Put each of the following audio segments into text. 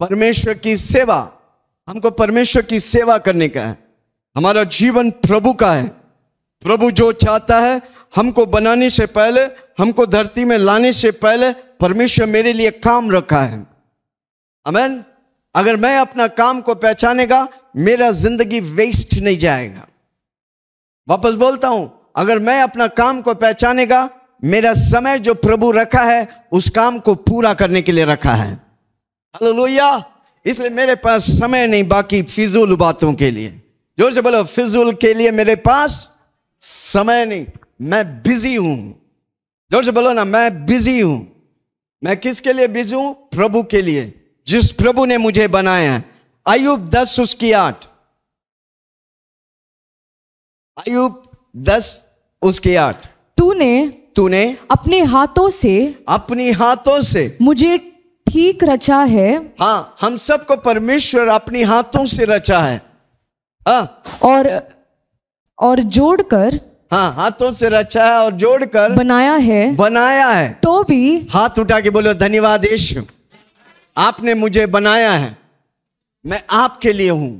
परमेश्वर की सेवा हमको परमेश्वर की सेवा करने का है हमारा जीवन प्रभु का है प्रभु जो चाहता है हमको बनाने से पहले हमको धरती में लाने से पहले परमेश्वर मेरे लिए काम रखा है अमेन अगर मैं अपना काम को पहचानेगा मेरा जिंदगी वेस्ट नहीं जाएगा वापस बोलता हूं अगर मैं अपना काम को पहचानेगा मेरा समय जो प्रभु रखा है उस काम को पूरा करने के लिए रखा है हालेलुया इसलिए मेरे पास समय नहीं बाकी फिजूल बातों के लिए जोर से बोलो फिजूल के लिए मेरे पास समय नहीं मैं बिजी हूं जोर से बोलो ना मैं बिजी हूं मैं किसके लिए बिजी हूं प्रभु के लिए जिस प्रभु ने मुझे बनाया है अयुब दस उसकी आठ अयुब दस उसकी आठ तूने तूने अपने हाथों से अपनी हाथों से मुझे ठीक रचा है हाँ हम सबको परमेश्वर अपनी हाथों से रचा है हाँ और और जोड़कर हाँ हाथों से रचा है और जोड़कर बनाया है बनाया है तो भी हाथ उठा के बोलो धन्यवाद यीशु आपने मुझे बनाया है मैं आपके लिए हूं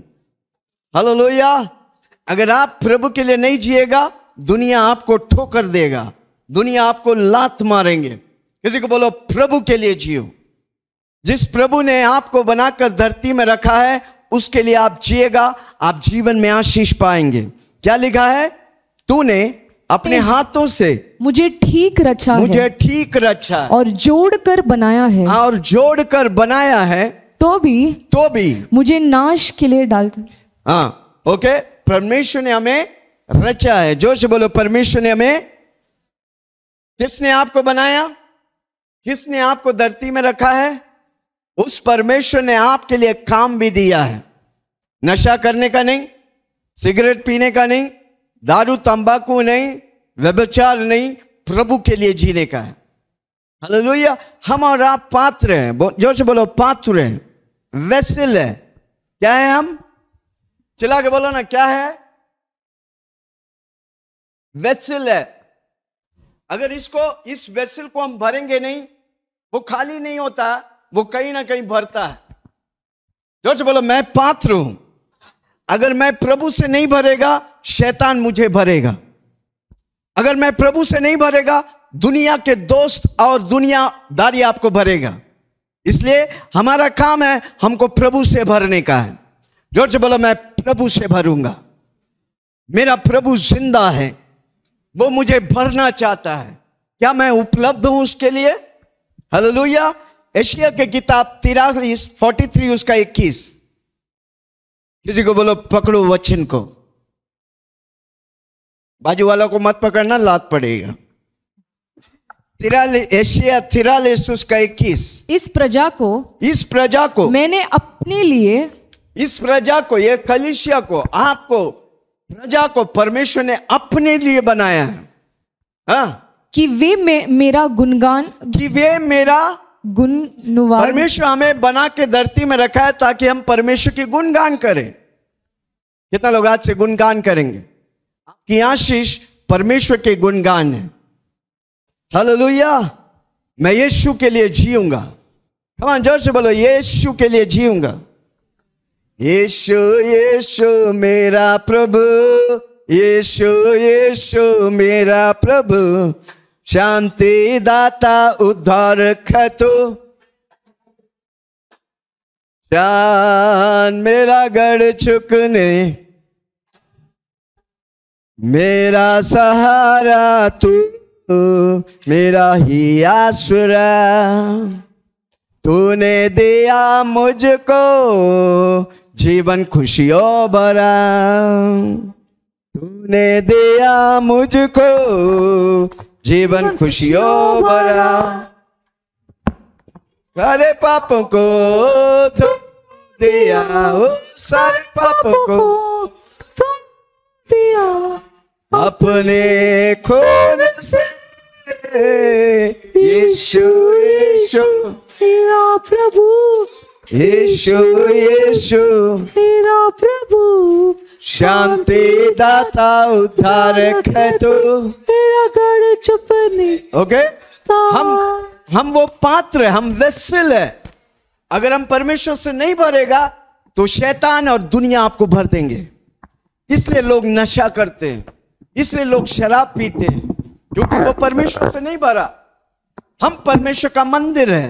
हेलो लोहिया अगर आप प्रभु के लिए नहीं जिएगा दुनिया आपको ठोकर देगा दुनिया आपको लात मारेंगे किसी को बोलो प्रभु के लिए जियो जिस प्रभु ने आपको बनाकर धरती में रखा है उसके लिए आप जिएगा आप जीवन में आशीष पाएंगे क्या लिखा है तूने अपने हाथों से मुझे ठीक रचा मुझे ठीक रचा और जोड़ कर बनाया है हाँ, और जोड़ कर बनाया है तो भी तो भी मुझे नाश के लिए डाल हाँ ओके परमेश्वर ने हमें रचा है जोश बोलो परमेश्वर ने हमें किसने आपको बनाया किसने आपको धरती में रखा है उस परमेश्वर ने आपके लिए काम भी दिया है नशा करने का नहीं सिगरेट पीने का नहीं दारू तंबाकू नहीं व्यभिचार नहीं प्रभु के लिए जीने का है हालेलुया हम और आप पात्र हैं जो से बोलो पात्र हैं वेसल है क्या है हम चिल्ला के बोलो ना क्या है वेसल है अगर इसको इस वेसल को हम भरेंगे नहीं वो खाली नहीं होता वो कहीं ना कहीं भरता है जोर से बोलो मैं पात्र हूं अगर मैं प्रभु से नहीं भरेगा शैतान मुझे भरेगा अगर मैं प्रभु से नहीं भरेगा दुनिया के दोस्त और दुनियादारी आपको भरेगा इसलिए हमारा काम है हमको प्रभु से भरने का है जोर से बोलो मैं प्रभु से भरूंगा मेरा प्रभु जिंदा है वो मुझे भरना चाहता है क्या मैं उपलब्ध हूं उसके लिए हलो एशिया के किताब तिरालीस फोर्टी थ्री उसका इक्कीस किसी को बोलो पकड़ो वचन को बाजू वालों को मत पकड़ना लात पड़ेगा तिरालीस एशिया तिरालीस उसका इक्कीस इस प्रजा को इस प्रजा को मैंने अपने लिए इस प्रजा को ये कलिशिया को आपको प्रजा को परमेश्वर ने अपने लिए बनाया है कि वे मे, मेरा गुणगान कि वे मेरा गुण परमेश्वर हमें बना के धरती में रखा है ताकि हम परमेश्वर की गुणगान करें कितना लोग आज से गुणगान करेंगे आपकी आशीष परमेश्वर के गुणगान है हलो मैं यीशु के लिए जीऊंगा कमान जोर से बोलो यीशु के लिए जीऊंगा यीशु यीशु मेरा प्रभु यीशु यीशु मेरा प्रभु शांति दाता उद्धार खतु शान मेरा गढ़ चुकने मेरा सहारा तू मेरा ही आसुरा तूने दिया मुझको जीवन खुशियों भरा तूने दिया मुझको जीवन खुशियों भरा सारे पापों को तुम दिया हो सारे पापों को तुम दिया अपने खून से यीशु यीशु मेरा प्रभु यीशु यीशु मेरा प्रभु शांति दाता उद्धार है तो तू मेरा घर चुप नहीं ओके हम हम वो पात्र हम वेसल है अगर हम परमेश्वर से नहीं भरेगा तो शैतान और दुनिया आपको भर देंगे इसलिए लोग नशा करते हैं इसलिए लोग शराब पीते हैं क्योंकि वो परमेश्वर से नहीं भरा हम परमेश्वर का मंदिर है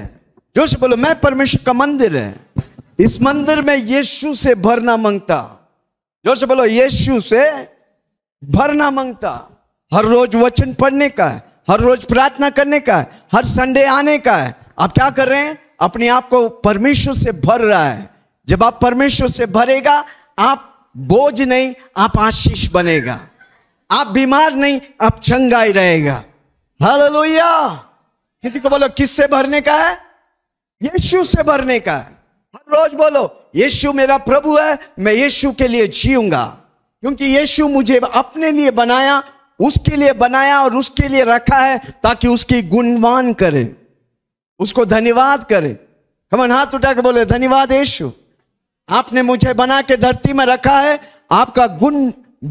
जोश बोलो मैं परमेश्वर का मंदिर है इस मंदिर में यीशु से भरना मांगता जोर से बोलो यीशु से भरना मांगता हर रोज वचन पढ़ने का है हर रोज प्रार्थना करने का है हर संडे आने का है आप क्या कर रहे हैं अपने आप को परमेश्वर से भर रहा है जब आप परमेश्वर से भरेगा आप बोझ नहीं आप आशीष बनेगा आप बीमार नहीं आप चंगाई रहेगा हालेलुया किसी को बोलो किससे भरने का है यीशु से भरने का है हर रोज बोलो यीशु मेरा प्रभु है मैं यीशु के लिए जीऊंगा क्योंकि यीशु मुझे अपने लिए बनाया उसके लिए बनाया और उसके लिए रखा है ताकि उसकी गुणवान करे उसको धन्यवाद करे कमन हाथ उठा के बोले धन्यवाद यीशु आपने मुझे बना के धरती में रखा है आपका गुण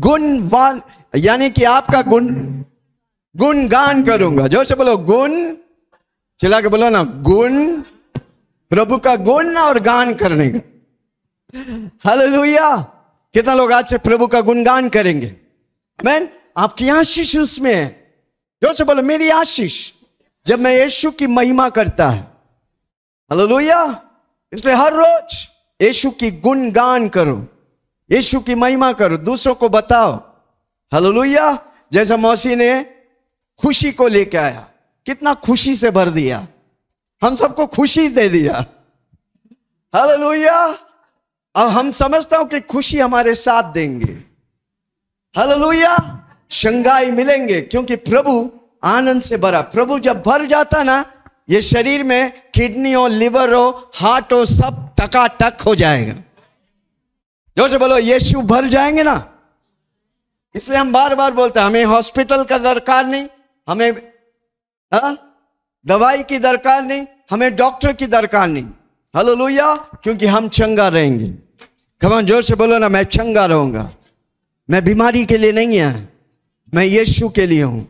गुणवान यानी कि आपका गुण गुणगान करूंगा जोर से बोलो गुण चिल्ला के बोलो ना गुण प्रभु का गुणना और गान करने का लोहिया कितना लोग आज से प्रभु का गुणगान करेंगे मैन आपकी आशीष उसमें है जो से बोलो मेरी आशीष जब मैं यीशु की महिमा करता है लोहिया इसलिए हर रोज यीशु की गुणगान करो यीशु की महिमा करो दूसरों को बताओ लोहिया जैसा मौसी ने खुशी को लेके आया कितना खुशी से भर दिया हम सबको खुशी दे दिया हालेलुया अब हम समझता हूं कि खुशी हमारे साथ देंगे हालेलुया शंगाई मिलेंगे क्योंकि प्रभु आनंद से भरा प्रभु जब भर जाता ना ये शरीर में किडनी हो लिवर हो हार्ट हो सब टकाटक हो जाएगा जो से बोलो यीशु भर जाएंगे ना इसलिए हम बार बार बोलते हैं हमें हॉस्पिटल का दरकार नहीं हमें हा? दवाई की दरकार नहीं हमें डॉक्टर की दरकार नहीं हेलो लोहिया क्योंकि हम चंगा रहेंगे कमान जोर से बोलो ना मैं चंगा रहूंगा मैं बीमारी के लिए नहीं आया मैं यीशु के लिए हूं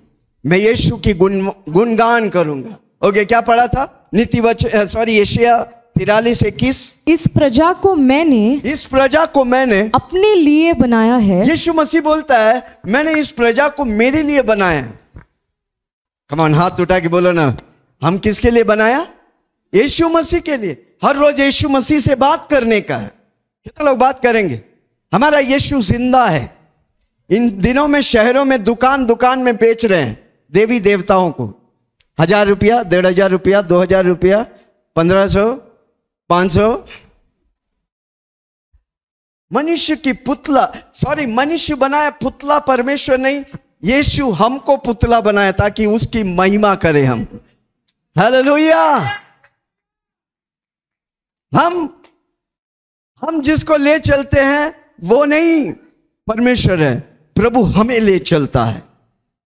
मैं यीशु की गुण गुणगान करूंगा ओके क्या पढ़ा था नीति वच सॉरी एशिया तिरालीस इक्कीस इस प्रजा को मैंने इस प्रजा को मैंने अपने लिए बनाया है यीशु मसीह बोलता है मैंने इस प्रजा को मेरे लिए बनाया कमान हाथ उठा के बोलो ना हम किसके लिए बनाया यीशु मसीह के लिए हर रोज यीशु मसीह से बात करने का है कितने लोग बात करेंगे हमारा यीशु जिंदा है इन दिनों में शहरों में दुकान दुकान में बेच रहे हैं देवी देवताओं को हजार रुपया डेढ़ हजार रुपया दो हजार रुपया पंद्रह सौ पांच सौ मनुष्य की पुतला सॉरी मनुष्य बनाया पुतला परमेश्वर नहीं यीशु हमको पुतला बनाया ताकि उसकी महिमा करें हम हालेलुया हम हम जिसको ले चलते हैं वो नहीं परमेश्वर है प्रभु हमें ले चलता है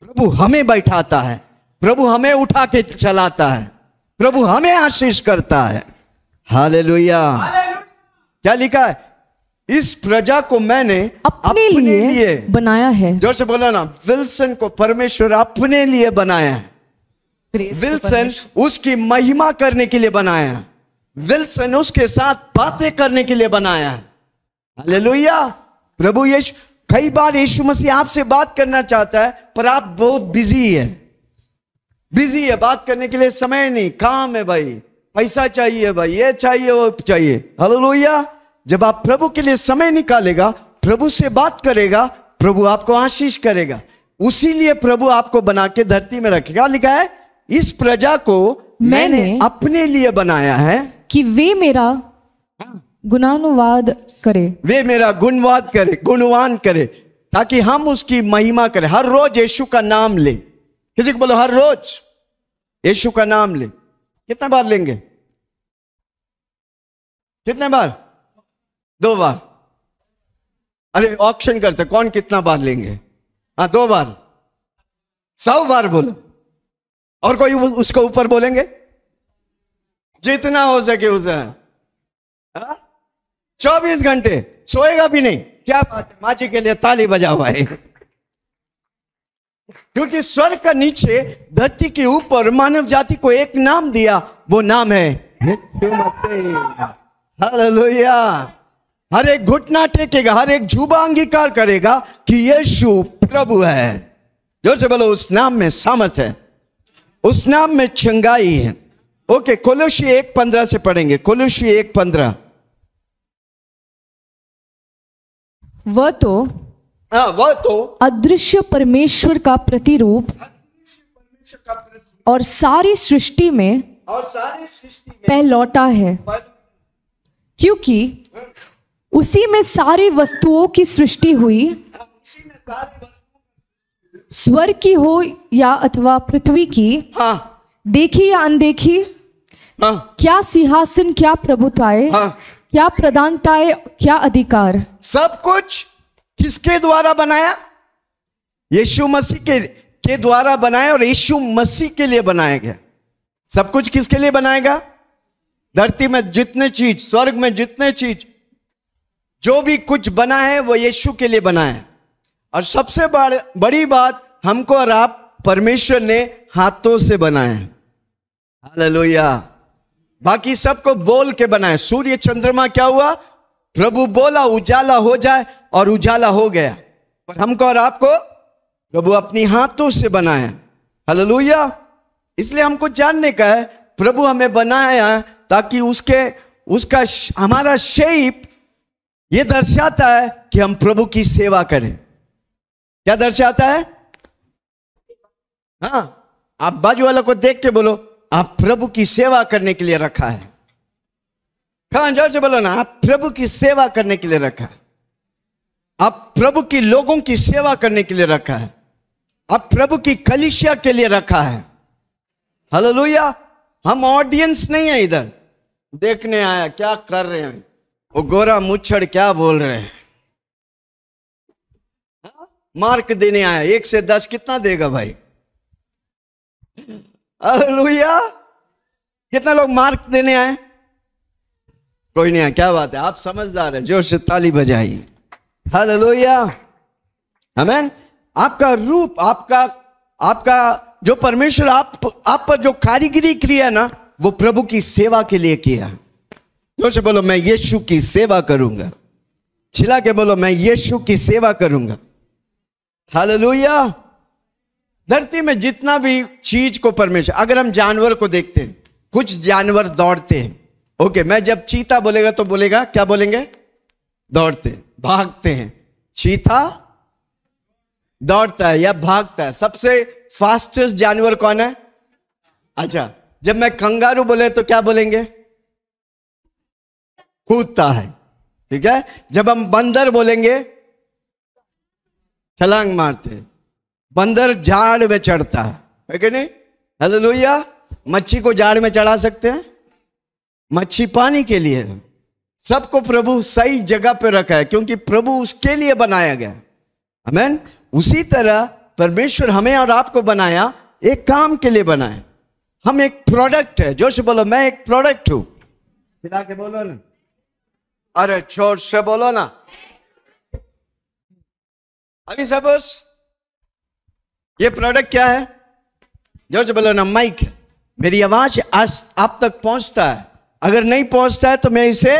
प्रभु हमें बैठाता है प्रभु हमें उठा के चलाता है प्रभु हमें आशीष करता है लोहिया क्या लिखा है इस प्रजा को मैंने अपने, अपने लिए, लिए बनाया है जोर से बोला ना विल्सन को परमेश्वर अपने लिए बनाया है विल्सन उसकी महिमा करने के लिए बनाया विल्सन उसके साथ बातें करने के लिए बनाया है प्रभु यीशु कई बार यीशु मसीह आपसे बात करना चाहता है पर आप बहुत बिजी है बिजी है बात करने के लिए समय नहीं काम है भाई पैसा चाहिए भाई ये चाहिए वो चाहिए लोहिया जब आप प्रभु के लिए समय निकालेगा प्रभु से बात करेगा प्रभु आपको आशीष करेगा उसीलिए प्रभु आपको बना के धरती में रखेगा लिखा है इस प्रजा को मैंने, मैंने अपने लिए बनाया है कि वे मेरा गुणानुवाद करे वे मेरा गुणवाद करे गुणवान करे ताकि हम उसकी महिमा करें हर रोज यीशु का नाम ले किसी को बोलो हर रोज यीशु का नाम ले कितने बार लेंगे कितने बार दो बार अरे ऑप्शन करते कौन कितना बार लेंगे हाँ दो बार सौ बार बोलो और कोई उसको ऊपर बोलेंगे जितना हो सके उसे हाँ? चौबीस घंटे सोएगा भी नहीं क्या बात है माची के लिए ताली बजा हुआ है क्योंकि स्वर्ग का नीचे धरती के ऊपर मानव जाति को एक नाम दिया वो नाम है हर एक घुटना टेकेगा हर एक झूबा अंगीकार करेगा कि यीशु प्रभु है जोर से बोलो उस नाम में सामर्थ है उस नाम में चंगाई है ओके कोलोशी एक पंद्रह से पढ़ेंगे कोलोशी एक पंद्रह वह तो आ, हाँ, वह तो अदृश्य परमेश्वर का प्रतिरूप और सारी सृष्टि में और सारी सृष्टि पहलौटा है क्योंकि उसी में सारी वस्तुओं की सृष्टि हुई उसी में सारी स्वर्ग की हो या अथवा पृथ्वी की हाँ देखी या अनदेखी हाँ क्या सिंहासन क्या प्रभुताए हाँ क्या प्रधानताए क्या अधिकार सब कुछ किसके द्वारा बनाया यीशु मसीह के के द्वारा बनाया और यीशु मसीह के लिए बनाया गया सब कुछ किसके लिए बनाएगा धरती में जितने चीज स्वर्ग में जितने चीज जो भी कुछ बना है वो यीशु के लिए बना है और सबसे बड़ी बात हमको और आप परमेश्वर ने हाथों से बनाए हालेलुया बाकी सबको बोल के बनाए सूर्य चंद्रमा क्या हुआ प्रभु बोला उजाला हो जाए और उजाला हो गया पर हमको और आपको प्रभु अपनी हाथों से बनाए हालेलुया इसलिए हमको जानने का है प्रभु हमें बनाया ताकि उसके उसका हमारा शेप ये दर्शाता है कि हम प्रभु की सेवा करें क्या दर्शाता है हाँ आप बाजू वाला को देख के बोलो आप प्रभु की सेवा करने के लिए रखा है कहा जोर से बोलो ना आप प्रभु की सेवा करने के लिए रखा है आप प्रभु की लोगों की सेवा करने के लिए रखा है आप प्रभु की कलिशिया के लिए रखा है लोहिया हम ऑडियंस नहीं है इधर देखने आया क्या कर रहे हैं वो गोरा मुच्छड़ क्या बोल रहे हैं मार्क देने आया एक से दस कितना देगा भाई अलुया कितना लोग मार्क देने आए कोई नहीं आया क्या बात है आप समझदार है जोर से ताली बजाई लोहिया हमें आपका रूप आपका आपका जो परमेश्वर आप आप पर जो कारीगिरी क्रिया ना वो प्रभु की सेवा के लिए किया जोर से बोलो मैं यीशु की सेवा करूंगा छिला के बोलो मैं यीशु की सेवा करूंगा हालेलुया धरती में जितना भी चीज को परमेश्वर अगर हम जानवर को देखते हैं कुछ जानवर दौड़ते हैं ओके मैं जब चीता बोलेगा तो बोलेगा क्या बोलेंगे दौड़ते भागते हैं चीता दौड़ता है या भागता है सबसे फास्टेस्ट जानवर कौन है अच्छा जब मैं कंगारू बोले तो क्या बोलेंगे कूदता है ठीक है जब हम बंदर बोलेंगे छलांग मारते बंदर झाड़ में चढ़ता है कि नहीं हेलो लोहिया मच्छी को झाड़ में चढ़ा सकते हैं मच्छी पानी के लिए सबको प्रभु सही जगह पर रखा है क्योंकि प्रभु उसके लिए बनाया गया हमें उसी तरह परमेश्वर हमें और आपको बनाया एक काम के लिए बनाया हम एक प्रोडक्ट है जोश बोलो मैं एक प्रोडक्ट हूं मिला के बोलो ना अरे छोर से बोलो ना अभी सपोज ये प्रोडक्ट क्या है जोर से बोलो ना माइक मेरी आवाज आज आप तक पहुंचता है अगर नहीं पहुंचता है तो मैं इसे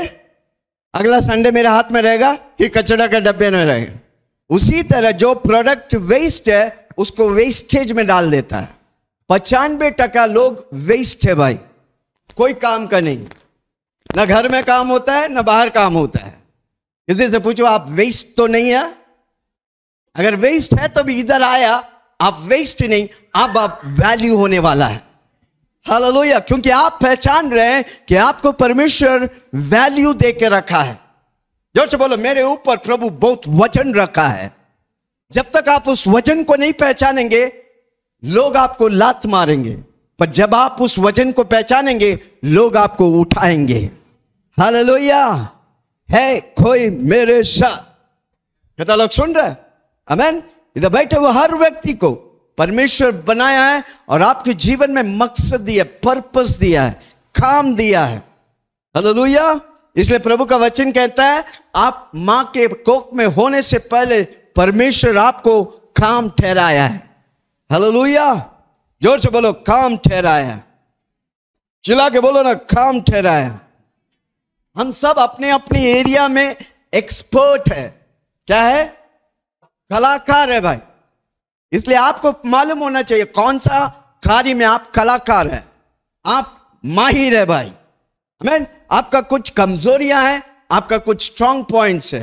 अगला संडे मेरे हाथ में रहेगा कि कचरा के डब्बे में रहे उसी तरह जो प्रोडक्ट वेस्ट है उसको वेस्टेज में डाल देता है पचानवे टका लोग वेस्ट है भाई कोई काम का नहीं ना घर में काम होता है ना बाहर काम होता है किसी से पूछो आप वेस्ट तो नहीं है अगर वेस्ट है तो भी इधर आया आप वेस्ट नहीं अब आप वैल्यू होने वाला है हालेलुया क्योंकि आप पहचान रहे हैं कि आपको परमेश्वर वैल्यू दे के रखा है जोर से बोलो मेरे ऊपर प्रभु बहुत वचन रखा है जब तक आप उस वचन को नहीं पहचानेंगे लोग आपको लात मारेंगे पर जब आप उस वचन को पहचानेंगे लोग आपको उठाएंगे हालेलुया है कोई मेरे साथ तो लोग सुन रहे अमेन इधर बैठे हुए हर व्यक्ति को परमेश्वर बनाया है और आपके जीवन में मकसद दिया पर्पस दिया है काम दिया है हालेलुया इसलिए प्रभु का वचन कहता है आप मां के कोक में होने से पहले परमेश्वर आपको काम ठहराया है हालेलुया जोर से बोलो काम ठहराया चिल्ला के बोलो ना काम ठहराया हम सब अपने अपने एरिया में एक्सपर्ट है क्या है कलाकार है भाई इसलिए आपको मालूम होना चाहिए कौन सा कार्य में आप कलाकार है आप माहिर है भाई मैन आपका कुछ कमजोरियां हैं आपका कुछ स्ट्रांग पॉइंट्स है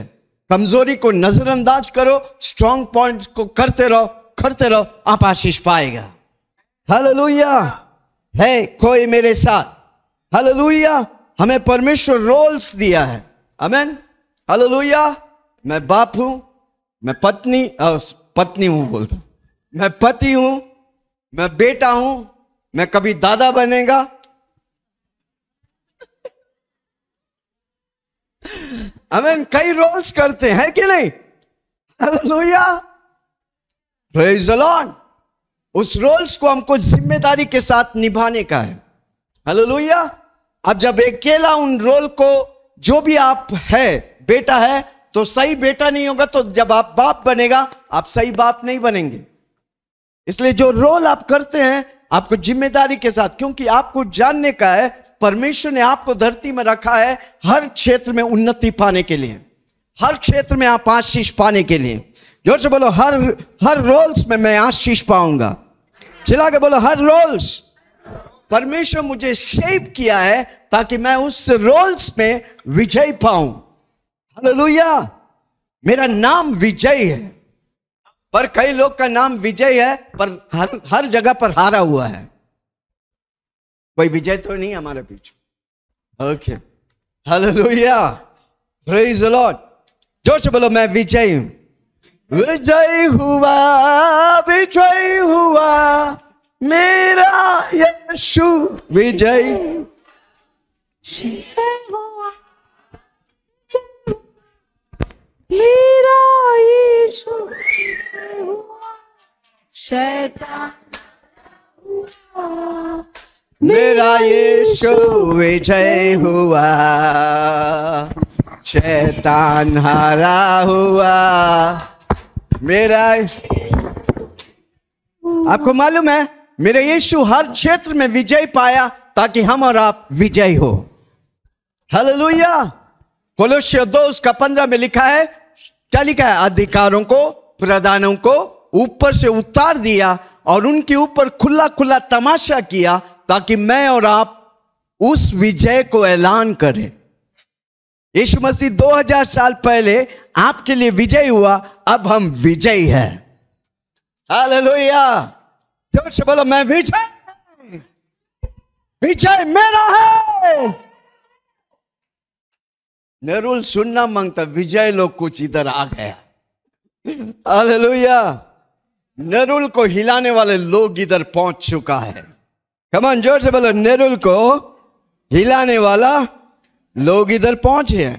कमजोरी को नजरअंदाज करो स्ट्रांग पॉइंट को करते रहो करते रहो आप आशीष पाएगा हलोया है कोई मेरे साथ हलोया हमें परमेश्वर रोल्स दिया है अमेन हलोया मैं बाप हूं मैं पत्नी आ, पत्नी हूं बोलता मैं पति हूं मैं बेटा हूं मैं कभी दादा बनेगा अमेन कई रोल्स करते हैं कि नहीं हेलो प्रेज उस रोल्स को हमको जिम्मेदारी के साथ निभाने का है लोहिया अब जब अकेला उन रोल को जो भी आप है बेटा है तो सही बेटा नहीं होगा तो जब आप बाप बनेगा आप सही बाप नहीं बनेंगे इसलिए जो रोल आप करते हैं आपको जिम्मेदारी के साथ क्योंकि आपको जानने का है परमेश्वर ने आपको धरती में रखा है हर क्षेत्र में उन्नति पाने के लिए हर क्षेत्र में आप आशीष पाने के लिए जोर से बोलो हर हर रोल्स में मैं आशीष पाऊंगा चिल्ला के बोलो हर रोल्स परमेश्वर मुझे शेप किया है ताकि मैं उस रोल्स में विजय पाऊं हालेलुया मेरा नाम विजय है पर कई लोग का नाम विजय है पर हर हर जगह पर हारा हुआ है कोई विजय तो नहीं हमारे पीछे ओके हालेलुया प्रेज लॉर्ड जोश बोलो मैं विजय हूं विजय हुआ विजय हुआ मेरा यीशु विजय विजय मेरा यीशु शैतान मेरा यीशु विजय हुआ शैतान हारा हुआ मेरा आपको मालूम है मेरे यीशु हर क्षेत्र में विजय पाया ताकि हम और आप विजय हो हेलो लोहिया दो उसका पंद्रह में लिखा है क्या लिखा है अधिकारों को प्रधानों को ऊपर से उतार दिया और उनके ऊपर खुला खुला तमाशा किया ताकि मैं और आप उस विजय को ऐलान करें यीशु मसीह 2000 साल पहले आपके लिए विजय हुआ अब हम विजयी है बोलो मैं विजय विजय मेरा है नरुल सुनना मांगता विजय लोग कुछ इधर आ गया हालेलुया को हिलाने वाले लोग इधर पहुंच चुका है कमान जोर से बोलो नेरुल को हिलाने वाला लोग इधर पहुंचे हैं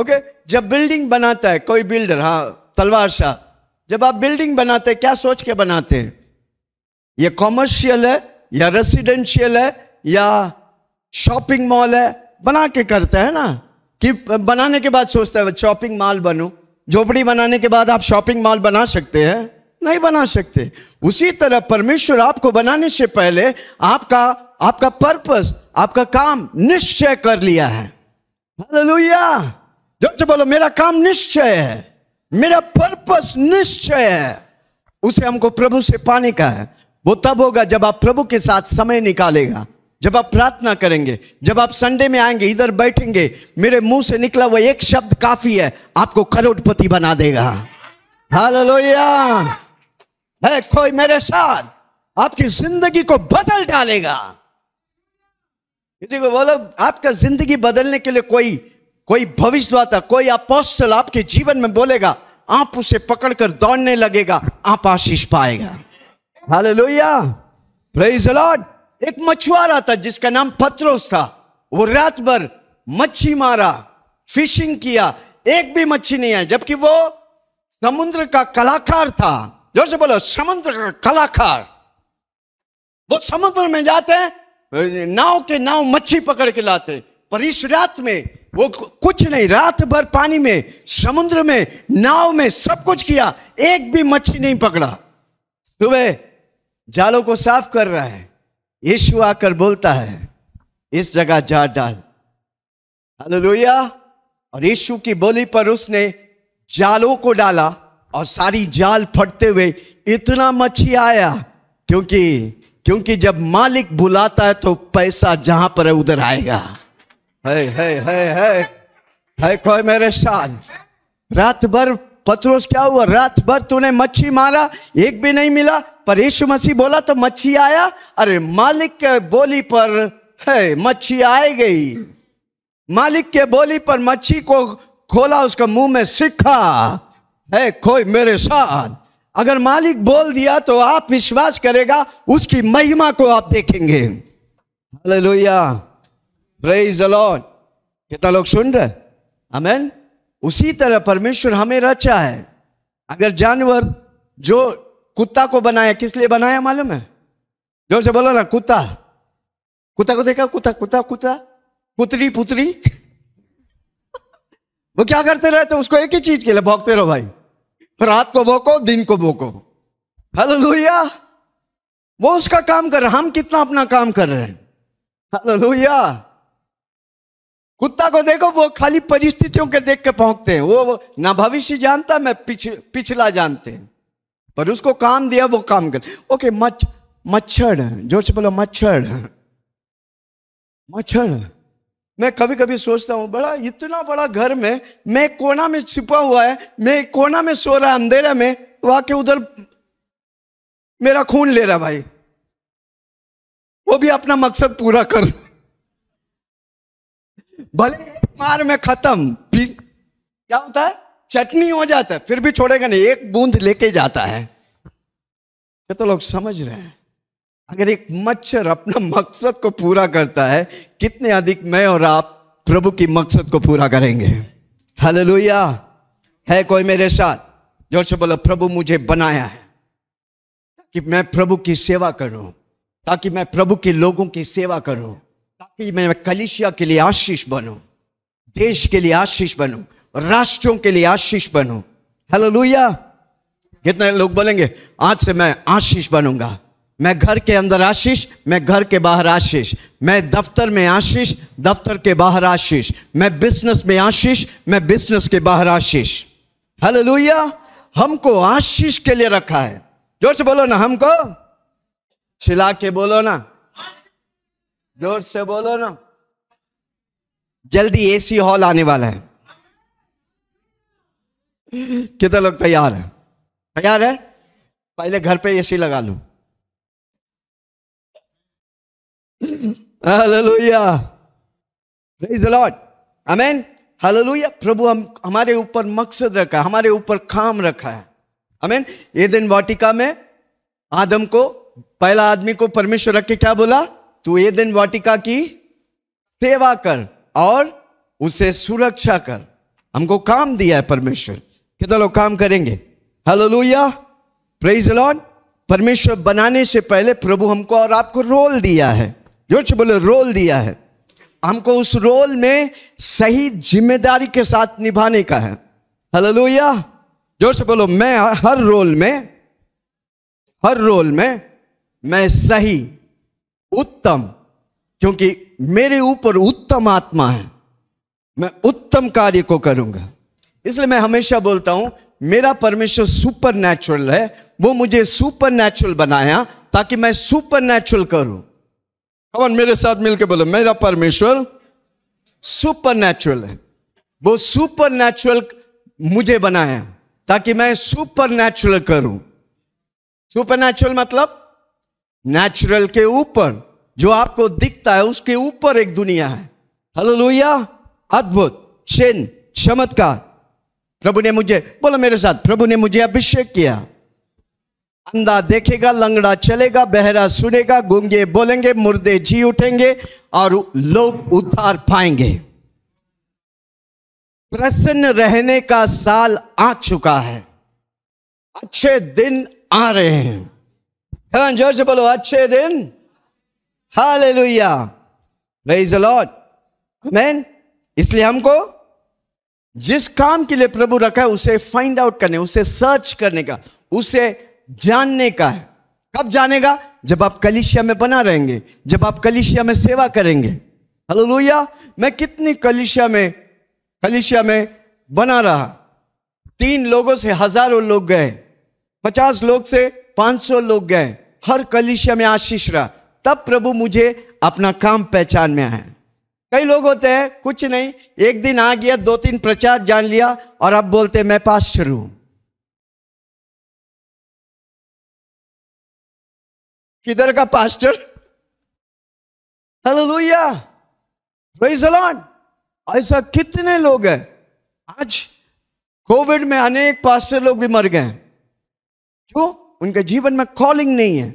ओके जब बिल्डिंग बनाता है कोई बिल्डर हाँ तलवार शाह जब आप बिल्डिंग बनाते क्या सोच के बनाते हैं ये कॉमर्शियल है या रेसिडेंशियल है या शॉपिंग मॉल है बना के करते हैं ना कि बनाने के बाद सोचता है शॉपिंग मॉल बनो झोपड़ी बनाने के बाद आप शॉपिंग मॉल बना सकते हैं नहीं बना सकते उसी तरह परमेश्वर आपको बनाने से पहले आपका आपका पर्पस आपका काम निश्चय कर लिया है जो से बोलो मेरा काम निश्चय है मेरा पर्पस निश्चय है उसे हमको प्रभु से पाने का है वो तब होगा जब आप प्रभु के साथ समय निकालेगा जब आप प्रार्थना करेंगे जब आप संडे में आएंगे इधर बैठेंगे मेरे मुंह से निकला हुआ एक शब्द काफी है आपको करोड़पति बना देगा हालेलुया है कोई मेरे साथ आपकी जिंदगी को बदल डालेगा किसी को बोलो आपका जिंदगी बदलने के लिए कोई कोई भविष्यवाता कोई अपोस्टल आपके जीवन में बोलेगा आप उसे पकड़कर दौड़ने लगेगा आप आशीष पाएगा हालेलुया प्रेज लॉर्ड एक मछुआरा था जिसका नाम पत्रोस था वो रात भर मच्छी मारा फिशिंग किया एक भी मच्छी नहीं आई जबकि वो समुद्र का कलाकार था जोर से बोलो समुद्र का कलाकार वो समुद्र में जाते हैं नाव के नाव मच्छी पकड़ के लाते पर इस रात में वो कुछ नहीं रात भर पानी में समुद्र में नाव में सब कुछ किया एक भी मच्छी नहीं पकड़ा सुबह जालों को साफ कर रहा है यीशु आकर बोलता है इस जगह जा डाल हालेलुया और यीशु की बोली पर उसने जालों को डाला और सारी जाल फटते हुए इतना मच्छी आया क्योंकि क्योंकि जब मालिक बुलाता है तो पैसा जहां पर है उधर आएगा है है है है है कोई मेरे शान रात भर पत्रोस क्या हुआ रात भर तूने मच्छी मारा एक भी नहीं मिला पर यीशु मसीह बोला तो मच्छी आया अरे मालिक के बोली पर है मच्छी आ गई मालिक के बोली पर मच्छी को खोला उसका मुंह में सिखा है कोई मेरे साथ अगर मालिक बोल दिया तो आप विश्वास करेगा उसकी महिमा को आप देखेंगे कितना लोग सुन रहे आमेन उसी तरह परमेश्वर हमें रचा है अगर जानवर जो कुत्ता को बनाया किस लिए बनाया मालूम है जोर से बोलो ना कुत्ता कुत्ता को देखा कुत्ता कुत्ता कुत्ता पुतरी पुत्री वो क्या करते रहते तो उसको एक ही चीज के लिए भोगते रहो भाई रात को भोको दिन को भोको हेलो लोहिया वो उसका काम कर रहे हम कितना अपना काम कर रहे हैं हेलो लोहिया कुत्ता को देखो वो खाली परिस्थितियों के देख के पहुंचते हैं वो, वो ना भविष्य जानता मैं पिछ, पिछला जानते हैं और उसको काम दिया वो काम कर ओके मच मच्छर जोर से बोलो मच्छर मच्छर मैं कभी कभी सोचता हूं बड़ा इतना बड़ा घर में मैं कोना में छिपा हुआ है मैं कोना में सो रहा अंधेरा में वहां के उधर मेरा खून ले रहा भाई वो भी अपना मकसद पूरा कर भले मार में खत्म क्या होता है चटनी हो जाता है फिर भी छोड़ेगा नहीं एक बूंद लेके जाता है ये तो लोग समझ रहे हैं अगर एक मच्छर अपना मकसद को पूरा करता है कितने अधिक मैं और आप प्रभु की मकसद को पूरा करेंगे हालेलुया है कोई मेरे साथ जोर से बोलो प्रभु मुझे बनाया है कि मैं प्रभु की सेवा करूं ताकि मैं प्रभु के लोगों की सेवा करूं ताकि मैं कलिशिया के लिए आशीष बनूं देश के लिए आशीष बनूं राष्ट्रों के लिए आशीष बनू हेलो कितने लोग बोलेंगे आज से मैं आशीष बनूंगा मैं घर के अंदर आशीष मैं घर के बाहर आशीष मैं दफ्तर में आशीष दफ्तर के बाहर आशीष मैं बिजनेस में आशीष मैं बिजनेस के बाहर आशीष हेलो हमको आशीष के लिए रखा है जोर से बोलो ना हमको छिला के बोलो ना जोर से बोलो ना जल्दी एसी हॉल आने वाला है कितने लोग तैयार है तैयार है पहले घर पे एसी लगा लू hello praise the Lord amen hallelujah प्रभु हम हमारे ऊपर मकसद रखा है हमारे ऊपर काम रखा है अमेन ये दिन वाटिका में आदम को पहला आदमी को परमेश्वर रख के क्या बोला तू ये दिन वाटिका की सेवा कर और उसे सुरक्षा कर हमको काम दिया है परमेश्वर कितना लोग काम करेंगे हेलो लुया प्रेज लॉर्ड परमेश्वर बनाने से पहले प्रभु हमको और आपको रोल दिया है जोर से बोले रोल दिया है हमको उस रोल में सही जिम्मेदारी के साथ निभाने का है हेलो लुया जोर से बोलो मैं हर रोल में हर रोल में मैं सही उत्तम क्योंकि मेरे ऊपर उत्तम आत्मा है मैं उत्तम कार्य को करूंगा इसलिए मैं हमेशा बोलता हूं मेरा परमेश्वर सुपर नेचुरल है वो मुझे सुपर नेचुरल बनाया ताकि मैं सुपर नेचुरल करूं कमन मेरे साथ मिलकर बोलो मेरा परमेश्वर सुपर नेचुरल है वो सुपर नेचुरल मुझे बनाया ताकि मैं सुपर नेचुरल करूं सुपर नेचुरल मतलब नेचुरल के ऊपर जो आपको दिखता है उसके ऊपर एक दुनिया है हलो लोहिया अद्भुत चिन्ह चमत्कार प्रभु ने मुझे बोलो मेरे साथ प्रभु ने मुझे अभिषेक किया अंधा देखेगा लंगड़ा चलेगा बहरा सुनेगा गूंगे बोलेंगे मुर्दे जी उठेंगे और लोग उतार पाएंगे प्रसन्न रहने का साल आ चुका है अच्छे दिन आ रहे हैं हाँ, जोर से बोलो अच्छे दिन हाल लुया लॉर्ड मैन इसलिए हमको जिस काम के लिए प्रभु रखा है उसे फाइंड आउट करने उसे सर्च करने का उसे जानने का है कब जानेगा जब आप कलिशिया में बना रहेंगे जब आप कलिशिया में सेवा करेंगे हेलो मैं कितनी कलिशिया में कलिशिया में बना रहा तीन लोगों से हजारों लोग गए पचास लोग से पांच सौ लोग गए हर कलिशिया में आशीष रहा तब प्रभु मुझे अपना काम पहचान में आया कई लोग होते हैं कुछ नहीं एक दिन आ गया दो तीन प्रचार जान लिया और अब बोलते मैं पास्टर हूं किधर का पास्टर लोहिया प्रेज लॉर्ड ऐसा कितने लोग हैं आज कोविड में अनेक पास्टर लोग भी मर गए क्यों उनके जीवन में कॉलिंग नहीं है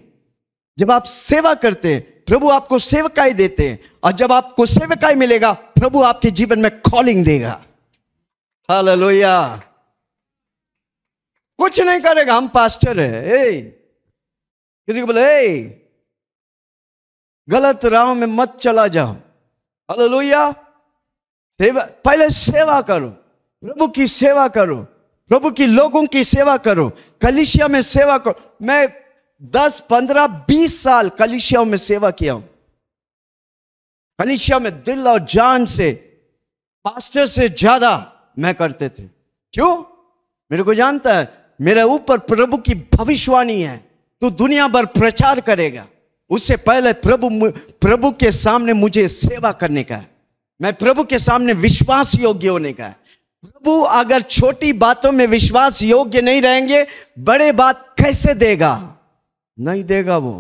जब आप सेवा करते हैं प्रभु आपको सेवकाई देते हैं और जब आपको सेवकाई मिलेगा प्रभु आपके जीवन में कॉलिंग देगा हालेलुया कुछ नहीं करेगा हम पास्टर है ए किसी को बोले ए गलत राह में मत चला जाओ हालेलुया सेवा पहले सेवा करो प्रभु की सेवा करो प्रभु की लोगों की सेवा करो कलिशिया में सेवा करो मैं दस पंद्रह बीस साल कलिशियाओं में सेवा किया हूं कलिशिया में दिल और जान से पास्टर से ज्यादा मैं करते थे क्यों मेरे को जानता है मेरे ऊपर प्रभु की भविष्यवाणी है तू दुनिया भर प्रचार करेगा उससे पहले प्रभु प्रभु के सामने मुझे सेवा करने का है मैं प्रभु के सामने विश्वास योग्य होने का है प्रभु अगर छोटी बातों में विश्वास योग्य नहीं रहेंगे बड़े बात कैसे देगा नहीं देगा वो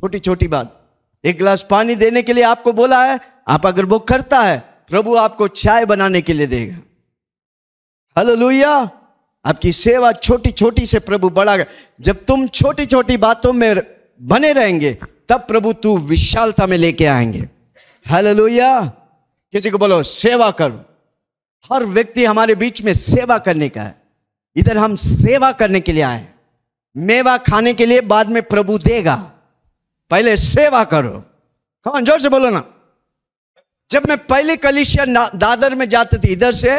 छोटी छोटी बात एक गिलास पानी देने के लिए आपको बोला है आप अगर वो करता है प्रभु आपको चाय बनाने के लिए देगा हेलो लुहिया आपकी सेवा छोटी छोटी से प्रभु बड़ा जब तुम छोटी छोटी बातों में बने रहेंगे तब प्रभु तू विशालता में लेके आएंगे हेलो किसी को बोलो सेवा करो हर व्यक्ति हमारे बीच में सेवा करने का है इधर हम सेवा करने के लिए आए मेवा खाने के लिए बाद में प्रभु देगा पहले सेवा करो कौन जोर से बोलो ना जब मैं पहले कलिशिया दादर में जाते थे इधर से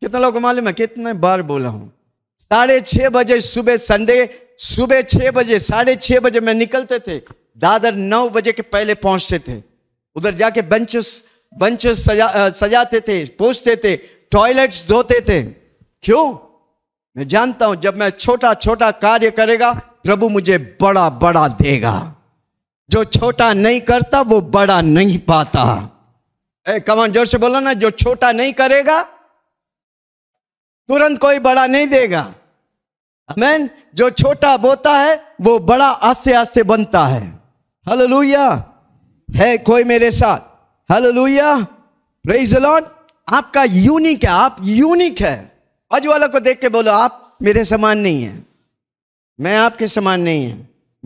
कितने लोग मालूम है कितने बार बोला हूं साढ़े छह बजे सुबह संडे सुबह छह बजे साढ़े छह बजे मैं निकलते थे दादर नौ बजे के पहले पहुंचते थे उधर जाके बंच बंच सजा सजाते थे पोछते थे टॉयलेट्स धोते थे क्यों मैं जानता हूं जब मैं छोटा छोटा कार्य करेगा प्रभु मुझे बड़ा बड़ा देगा जो छोटा नहीं करता वो बड़ा नहीं पाता ए कमान जोर से बोला ना जो छोटा नहीं करेगा तुरंत कोई बड़ा नहीं देगा अमेन जो छोटा बोता है वो बड़ा आस्ते आस्ते बनता है हलो है कोई मेरे साथ हेलो लुइया आपका यूनिक है आप यूनिक है बाजू वाला को देख के बोलो आप मेरे समान नहीं है मैं आपके समान नहीं है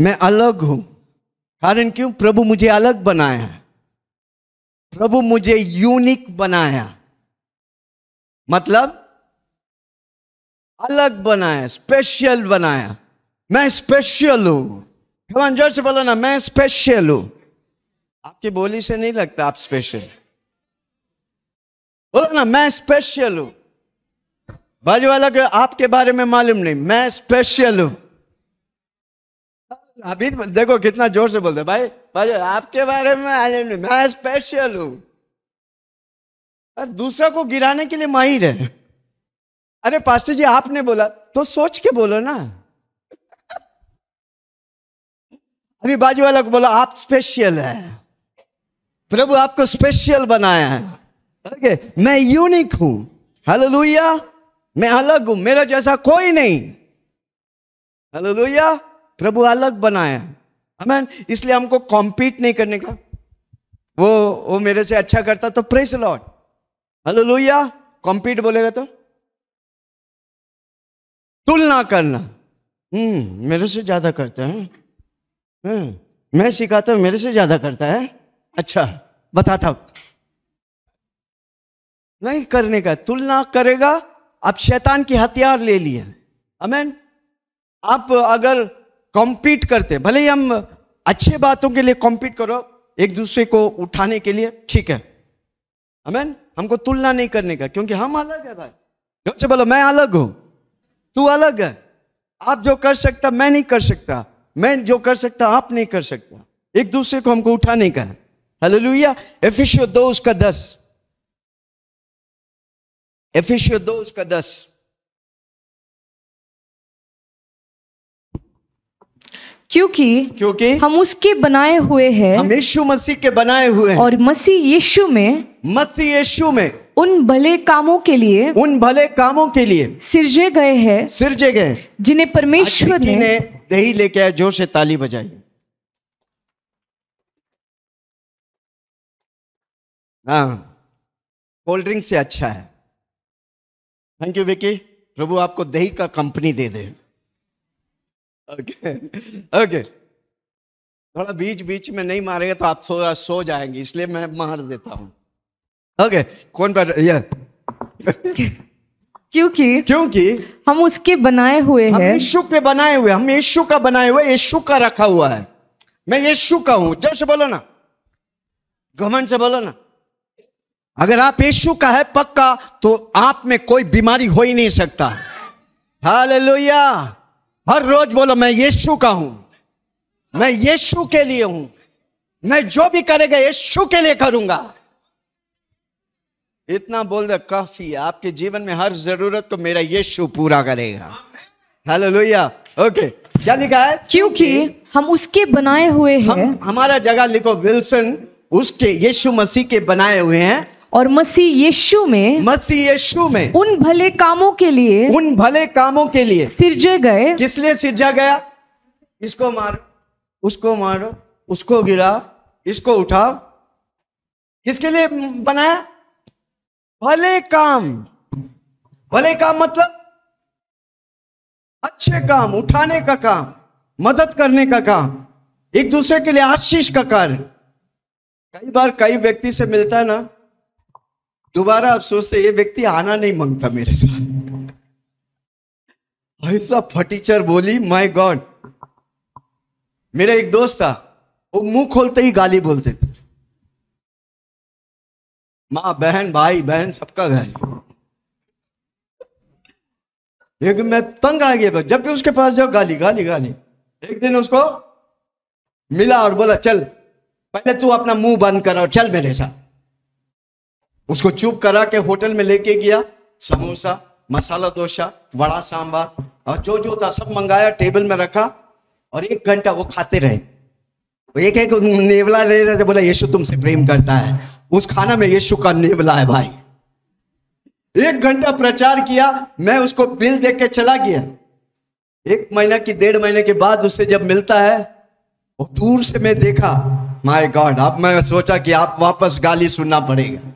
मैं अलग हूं कारण क्यों प्रभु मुझे अलग बनाया प्रभु मुझे यूनिक बनाया मतलब अलग बनाया स्पेशल बनाया मैं स्पेशल हूं भगवान जोर से बोलो ना मैं स्पेशल हूं आपकी बोली से नहीं लगता आप स्पेशल बोलो ना मैं स्पेशल हूं बाजू वाला को आपके बारे में मालूम नहीं मैं स्पेशल हूं अभी तो देखो कितना जोर से बोलते भाई बाजू आपके बारे में मालूम नहीं मैं स्पेशल हूं दूसरा को गिराने के लिए माहिर है अरे पास्टर जी आपने बोला तो सोच के बोलो ना अभी बाजू वाला को बोला आप स्पेशल है प्रभु आपको स्पेशल बनाया है ओके मैं यूनिक हूं हेलो मैं अलग हूं मेरा जैसा कोई नहीं लोहिया प्रभु अलग बनाया हमें इसलिए हमको कॉम्पीट नहीं करने का वो वो मेरे से अच्छा करता तो praise Lord hallelujah compete बोलेगा तो तुलना करना हम्म मेरे से ज्यादा करता है हम्म, मैं सिखाता हूं मेरे से ज्यादा करता है अच्छा बताता हूं नहीं करने का तुलना करेगा आप शैतान की हथियार ले लिए अमेन आप अगर कॉम्पीट करते भले ही हम अच्छे बातों के लिए कॉम्पीट करो एक दूसरे को उठाने के लिए ठीक है अमेन हमको तुलना नहीं करने का क्योंकि हम अलग है भाई से अच्छा, बोलो मैं अलग हूं तू अलग है आप जो कर सकता मैं नहीं कर सकता मैं जो कर सकता आप नहीं कर सकता एक दूसरे को हमको उठाने का है हेलो लुहिया एफिशियो दो उसका दस एफिशियो दो उसका दस क्योंकि क्योंकि हम उसके बनाए हुए हैं हम यीशु मसीह के बनाए हुए हैं और मसीह यीशु में मसीह यीशु में उन भले कामों के लिए उन भले कामों के लिए सिरजे गए हैं सिरजे गए जिन्हें परमेश्वर ने, दही लेके आया जोर से ताली बजाई हाँ कोल्ड ड्रिंक से अच्छा है थैंक यू विकी प्रभु आपको दही का कंपनी दे दे ओके ओके थोड़ा बीच बीच में नहीं मारेगा तो आप थोड़ा सो जाएंगे इसलिए मैं मार देता हूँ ओके okay, कौन पर yeah. क्योंकि क्योंकि हम उसके बनाए हुए हैं यीशु पे बनाए हुए हम यीशु का बनाए हुए यीशु का रखा हुआ है मैं यीशु का हूं जैसे बोलो ना घमन से बोलो ना अगर आप यीशु का है पक्का तो आप में कोई बीमारी हो ही नहीं सकता हालेलुया हर रोज बोलो मैं यीशु का हूं मैं यीशु के लिए हूं मैं जो भी करेगा यीशु के लिए करूंगा इतना बोल रहे काफी आपके जीवन में हर जरूरत तो मेरा यीशु पूरा करेगा हालेलुया ओके क्या लिखा है क्योंकि हम उसके बनाए हुए हैं हम, हमारा जगह लिखो विल्सन उसके यीशु मसीह के बनाए हुए हैं और मसी यीशु में मसी यीशु में उन भले कामों के लिए उन भले कामों के लिए सिरजे गए किस लिए सिरजा गया इसको मारो उसको मारो उसको गिरा इसको उठाओ किसके लिए बनाया भले काम भले काम मतलब अच्छे काम उठाने का काम मदद करने का काम एक दूसरे के लिए आशीष का कार्य कई बार कई व्यक्ति से मिलता है ना दोबारा आप सोचते ये व्यक्ति आना नहीं मांगता मेरे साथ ऐसा फटीचर बोली माय गॉड मेरा एक दोस्त था वो मुंह खोलते ही गाली बोलते थे माँ बहन भाई बहन सबका गाली दिन मैं तंग आ गया जब भी उसके पास जाओ गाली गाली गाली एक दिन उसको मिला और बोला चल पहले तू अपना मुंह बंद करो और चल मेरे साथ उसको चुप करा के होटल में लेके गया समोसा मसाला दोशा बड़ा सांबार और जो जो था सब मंगाया टेबल में रखा और एक घंटा वो खाते रहे एक एक नेवला ले रहे थे बोला यीशु तुमसे प्रेम करता है उस खाना में यीशु का नेवला है भाई एक घंटा प्रचार किया मैं उसको बिल देख के चला गया एक महीना की डेढ़ महीने के बाद उससे जब मिलता है वो दूर से मैं देखा माय गॉड अब मैं सोचा कि आप वापस गाली सुनना पड़ेगा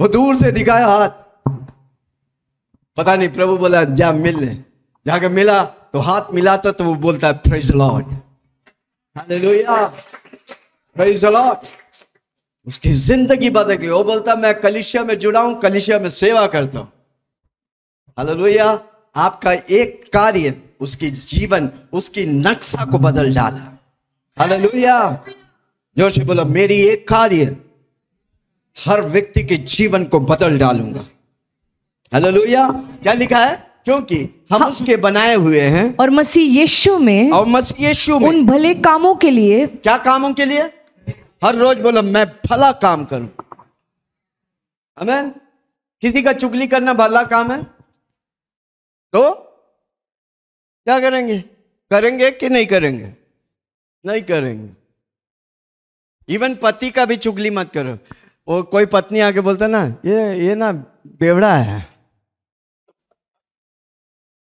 वो दूर से दिखाया हाथ पता नहीं प्रभु बोला जा मिल ले जाकर मिला तो हाथ मिलाता तो वो बोलता है praise Lord hallelujah praise Lord उसकी जिंदगी बदल गई वो बोलता मैं कलिशिया में जुड़ा हूं कलिशिया में सेवा करता हूं हालेलुया आपका एक कार्य उसकी जीवन उसकी नक्शा को बदल डाला हालेलुया जोशी बोला मेरी एक कार्य हर व्यक्ति के जीवन को बदल डालूंगा लोहिया क्या लिखा है क्योंकि हम हाँ, उसके बनाए हुए हैं और मसीह यीशु में और मसीह यीशु में उन भले कामों के लिए क्या कामों के लिए हर रोज बोलो मैं भला काम करूं हमें किसी का चुगली करना भला काम है तो क्या करेंगे करेंगे कि नहीं करेंगे नहीं करेंगे इवन पति का भी चुगली मत करो वो कोई पत्नी आके बोलता ना ये ये ना बेवड़ा है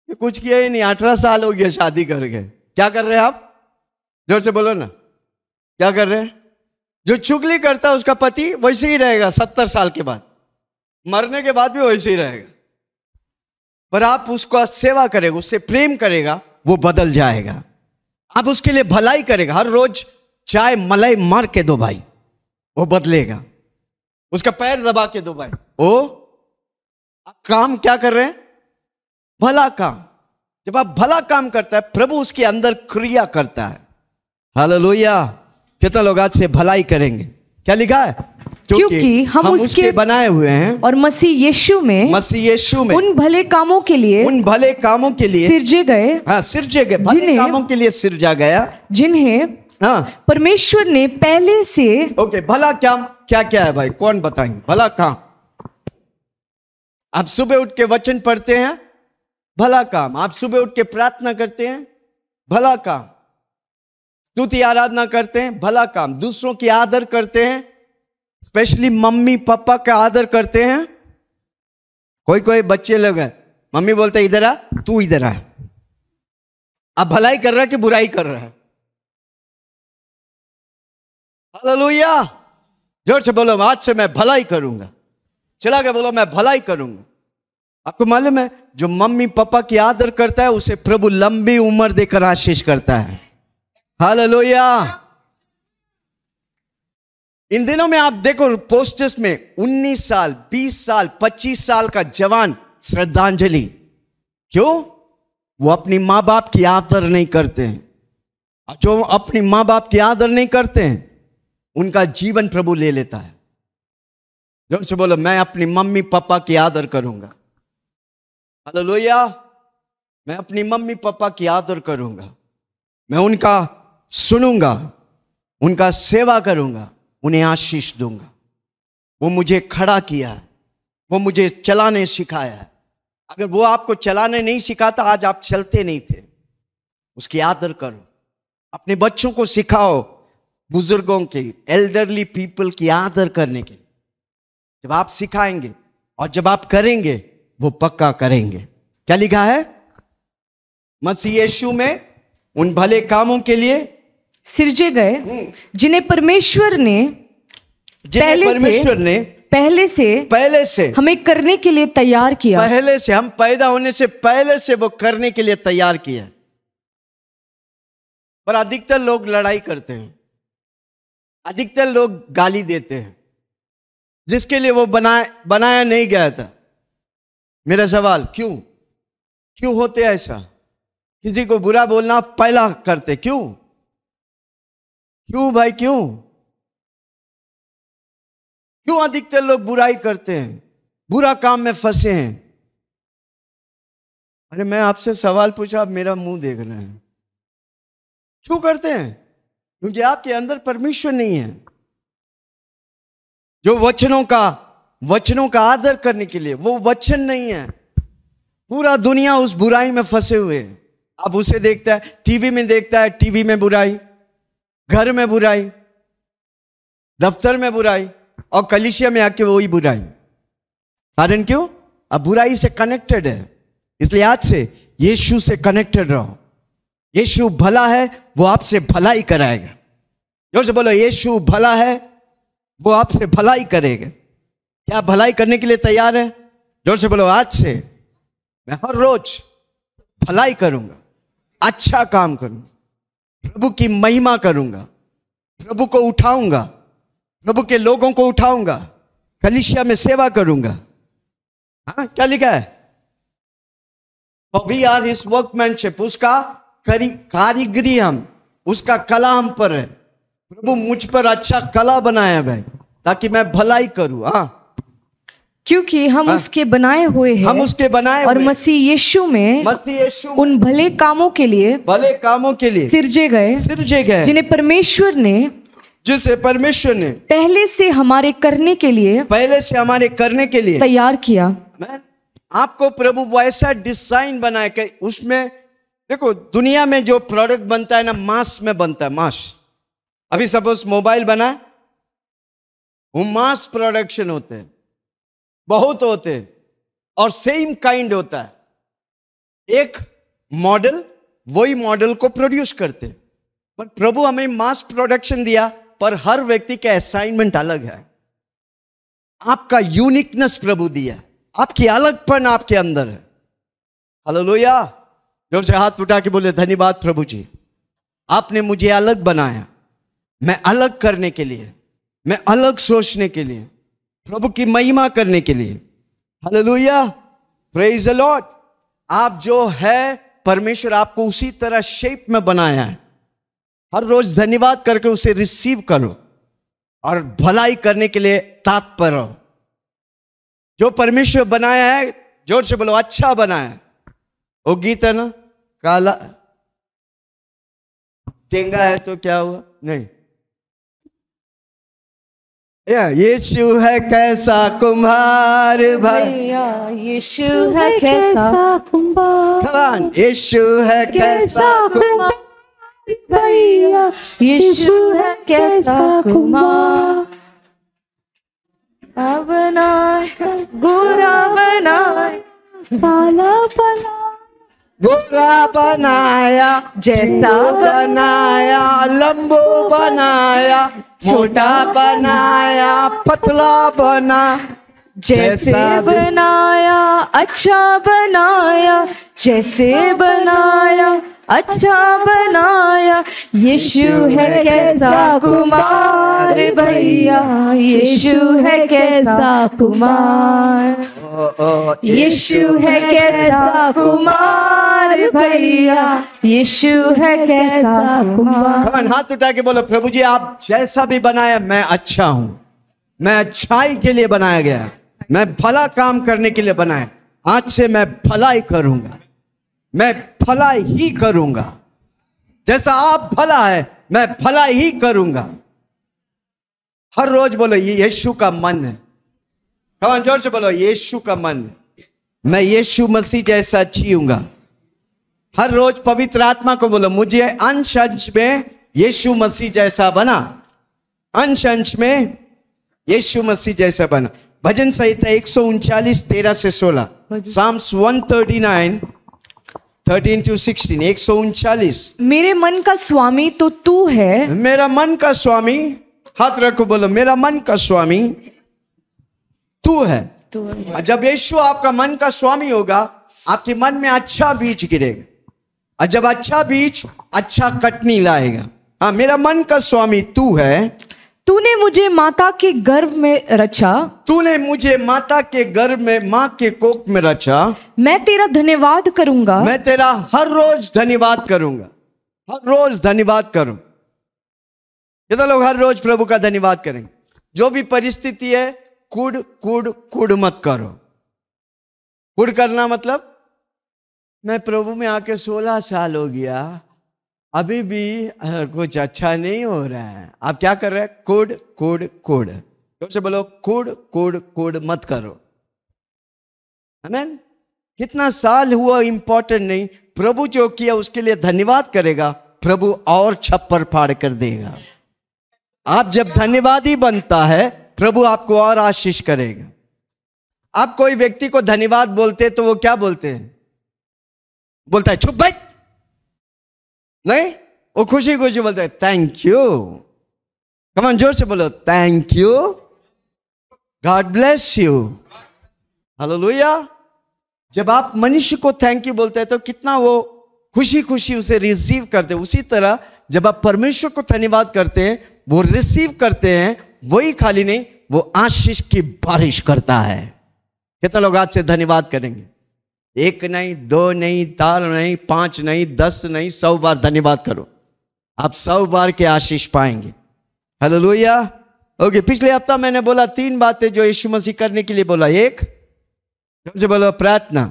ये कुछ किया ही नहीं अठारह साल हो गया शादी करके क्या कर रहे हैं आप जोर से बोलो ना क्या कर रहे हैं जो चुगली करता है उसका पति वैसे ही रहेगा सत्तर साल के बाद मरने के बाद भी वैसे ही रहेगा पर आप उसका सेवा करेगा उससे प्रेम करेगा वो बदल जाएगा आप उसके लिए भलाई करेगा हर रोज चाय मलाई मार के दो भाई वो बदलेगा उसका पैर दबा के दो भाई ओ आप काम क्या कर रहे हैं भला काम जब आप भला काम करता है प्रभु उसके अंदर क्रिया करता है हालेलुया कितना लोग आज से भलाई करेंगे क्या लिखा है क्योंकि, क्योंकि हम, हम उसके, उसके बनाए हुए हैं और मसी यीशु में मसी यीशु में उन भले कामों के लिए उन भले कामों के लिए सिरजे गए हाँ सिरजे गए भले कामों के लिए सिरजा गया जिन्हें हाँ परमेश्वर ने पहले से ओके भला क्या क्या क्या है भाई कौन बताएंगे भला काम आप सुबह उठ के वचन पढ़ते हैं भला काम आप सुबह उठ के प्रार्थना करते हैं भला काम स्तुति आराधना करते हैं भला काम दूसरों की आदर करते हैं स्पेशली मम्मी पापा का आदर करते हैं कोई कोई बच्चे लोग हैं मम्मी बोलते इधर आ तू इधर आ आप भलाई कर रहा है कि बुराई कर रहा है हालेलुया जोर से बोलो आज से मैं भलाई करूंगा चला के बोलो मैं भलाई करूंगा आपको मालूम है जो मम्मी पापा की आदर करता है उसे प्रभु लंबी उम्र देकर आशीष करता है हालेलुया इन दिनों में आप देखो पोस्टर्स में 19 साल 20 साल 25 साल का जवान श्रद्धांजलि क्यों वो अपनी मां बाप की आदर नहीं करते हैं जो अपनी मां बाप की आदर नहीं करते हैं उनका जीवन प्रभु ले लेता है जो से बोलो मैं अपनी मम्मी पापा की आदर करूंगा हेलो लोहिया मैं अपनी मम्मी पापा की आदर करूंगा मैं उनका सुनूंगा उनका सेवा करूंगा उन्हें आशीष दूंगा वो मुझे खड़ा किया है वो मुझे चलाने सिखाया है अगर वो आपको चलाने नहीं सिखाता आज आप चलते नहीं थे उसकी आदर करो अपने बच्चों को सिखाओ बुजुर्गों के एल्डरली पीपल की आदर करने के जब आप सिखाएंगे और जब आप करेंगे वो पक्का करेंगे क्या लिखा है मसीह यीशु में उन भले कामों के लिए सिरजे गए हम्म। जिन्हें परमेश्वर ने जिन्हें परमेश्वर ने पहले से पहले से हमें करने के लिए तैयार किया पहले से हम पैदा होने से पहले से वो करने के लिए तैयार किया पर अधिकतर लोग लड़ाई करते हैं अधिकतर लोग गाली देते हैं जिसके लिए वो बनाया बनाया नहीं गया था मेरा सवाल क्यों क्यों होते ऐसा किसी को बुरा बोलना पहला करते क्यों क्यों भाई क्यों क्यों अधिकतर लोग बुराई करते हैं बुरा काम में फंसे हैं अरे मैं आपसे सवाल पूछा आप मेरा मुंह देख रहे हैं क्यों करते हैं क्योंकि आपके अंदर परमेश्वर नहीं है जो वचनों का वचनों का आदर करने के लिए वो वचन नहीं है पूरा दुनिया उस बुराई में फंसे हुए हैं अब उसे देखता है टीवी में देखता है टीवी में बुराई घर में बुराई दफ्तर में बुराई और कलिशिया में आके वही बुराई कारण क्यों अब बुराई से कनेक्टेड है इसलिए आज से यीशु से कनेक्टेड रहो यीशु भला है वो आपसे भलाई कराएगा जोर से बोलो यीशु भला है वो आपसे भलाई करेगा क्या भलाई करने के लिए तैयार है जोर से बोलो आज से मैं हर रोज भलाई करूंगा अच्छा काम करूंगा प्रभु की महिमा करूंगा प्रभु को उठाऊंगा प्रभु के लोगों को उठाऊंगा कलिशिया में सेवा करूंगा हाँ क्या लिखा है वी आर हिस वर्कमैनशिप उसका करी कारीगरी हम उसका कला हम पर है प्रभु मुझ पर अच्छा कला बनाया भाई ताकि मैं भलाई करूं हाँ क्योंकि हम हाँ? उसके बनाए हुए हैं हम उसके बनाए और मसीह यीशु में मसीह यीशु उन भले कामों के लिए भले कामों के लिए सिरजे गए सिरजे गए जिन्हें परमेश्वर ने जिसे परमेश्वर ने पहले से हमारे करने के लिए पहले से हमारे करने के लिए तैयार किया आपको प्रभु वैसा डिजाइन बनाए उसमें देखो दुनिया में जो प्रोडक्ट बनता है ना मांस में बनता है मांस अभी सपोज मोबाइल बना वो मांस प्रोडक्शन होते हैं बहुत होते हैं और सेम काइंड होता है एक मॉडल वही मॉडल को प्रोड्यूस करते पर प्रभु हमें मास प्रोडक्शन दिया पर हर व्यक्ति का असाइनमेंट अलग है आपका यूनिकनेस प्रभु दिया आपकी अलगपन आपके अंदर है हलो लोहिया फिर से हाथ उठा के बोले धन्यवाद प्रभु जी आपने मुझे अलग बनाया मैं अलग करने के लिए मैं अलग सोचने के लिए प्रभु की महिमा करने के लिए लोहिया प्रेज लॉर्ड आप जो है परमेश्वर आपको उसी तरह शेप में बनाया है हर रोज धन्यवाद करके उसे रिसीव करो और भलाई करने के लिए तात्पर हो जो परमेश्वर बनाया है जोर से बोलो अच्छा बनाया वो गीत है ना काला टेंगा है तो क्या हुआ नहीं या यीशु है कैसा कुम्हार भैया यीशु है कैसा कुम्हार यीशु है कैसा कुम्हार भैया यीशु है कैसा कुम्हार अब ना गोरा बनाए काला बना बुरा बनाया जैसा बनाया लंबो बनाया छोटा बनाया पतला बना जैसे बनाया अच्छा बनाया जैसे बनाया अच्छा बनाया यीशु है कैसा कुमार भैया यीशु है कैसा कुमार यीशु है कैसा कुमार भैया यीशु है कैसा कुमार हाथ उठा के बोलो प्रभु जी आप जैसा भी बनाया मैं अच्छा हूं मैं अच्छाई के लिए बनाया गया मैं भला काम करने के लिए बनाया आज से मैं भलाई करूंगा मैं फला ही करूंगा जैसा आप भला है मैं भला ही करूंगा हर रोज बोलो ये यीशु का मन है जोर से बोलो यीशु का मन मैं यीशु मसीह जैसा जीऊंगा हर रोज पवित्र आत्मा को बोलो मुझे अंश अंश में यीशु मसीह जैसा बना अंश अंश में यीशु मसीह जैसा बना भजन संहिता एक सौ उनचालीस तेरह से सोलह psalms one thirty nine thirteen to sixteen एक सौ उनचालीस मेरे मन का स्वामी तो तू है मेरा मन का स्वामी हाथ रखो बोलो मेरा मन का स्वामी तू है तू जब यीशु आपका मन का स्वामी होगा आपके मन में अच्छा बीज गिरेगा और जब अच्छा बीज अच्छा कटनी लाएगा हाँ मेरा मन का स्वामी तू है तूने मुझे माता के गर्भ में रचा तूने मुझे माता के गर्भ में माँ के कोख में रचा मैं तेरा धन्यवाद करूंगा मैं तेरा हर रोज धन्यवाद करूंगा हर रोज धन्यवाद करूं तो लोग हर रोज प्रभु का धन्यवाद करेंगे जो भी परिस्थिति है कूड़ कूड़ कूड़ मत करो कूड़ करना मतलब मैं प्रभु में आके सोलह साल हो गया अभी भी कुछ अच्छा नहीं हो रहा है आप क्या कर रहे हैं कोड कोड कोड जोर से बोलो कोड कोड कोड मत करो हमें कितना साल हुआ इंपॉर्टेंट नहीं प्रभु जो किया उसके लिए धन्यवाद करेगा प्रभु और छप्पर फाड़ कर देगा आप जब धन्यवाद ही बनता है प्रभु आपको और आशीष करेगा आप कोई व्यक्ति को धन्यवाद बोलते तो वो क्या बोलते हैं बोलता है छुप बैठ नहीं वो खुशी खुशी बोलते हैं थैंक यू कमन जोर से बोलो thank you God bless you hallelujah जब आप मनुष्य को थैंक यू बोलते हैं तो कितना वो खुशी खुशी उसे रिसीव करते हैं उसी तरह जब आप परमेश्वर को धन्यवाद करते हैं वो रिसीव करते हैं वही खाली नहीं वो आशीष की बारिश करता है कितना लोग आज से धन्यवाद करेंगे एक नहीं दो नहीं चार नहीं पांच नहीं दस नहीं सौ बार धन्यवाद करो आप सौ बार के आशीष पाएंगे हेलो लोहिया ओके पिछले हफ्ता मैंने बोला तीन बातें जो यीशु मसीह करने के लिए बोला एक से बोलो प्रार्थना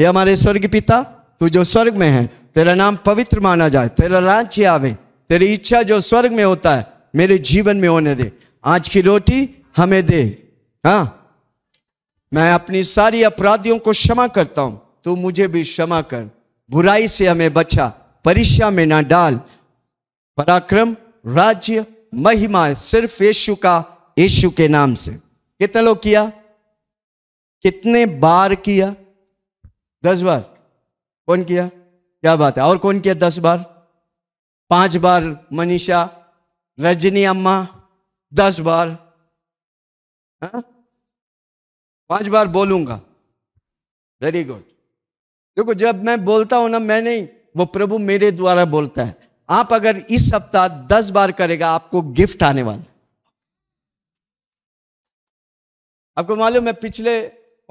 ये हमारे स्वर्ग पिता तू जो स्वर्ग में है तेरा नाम पवित्र माना जाए तेरा राज्य आवे तेरी इच्छा जो स्वर्ग में होता है मेरे जीवन में होने दे आज की रोटी हमें दे हाँ मैं अपनी सारी अपराधियों को क्षमा करता हूं तू मुझे भी क्षमा कर बुराई से हमें बचा परीक्षा में ना डाल पराक्रम राज्य महिमा सिर्फ यीशु का यीशु के नाम से कितने लोग किया कितने बार किया दस बार कौन किया क्या बात है और कौन किया दस बार पांच बार मनीषा रजनी अम्मा दस बार हा? पांच बार बोलूंगा वेरी गुड देखो जब मैं बोलता हूं ना मैं नहीं वो प्रभु मेरे द्वारा बोलता है आप अगर इस सप्ताह दस बार करेगा आपको गिफ्ट आने वाला आपको मालूम है पिछले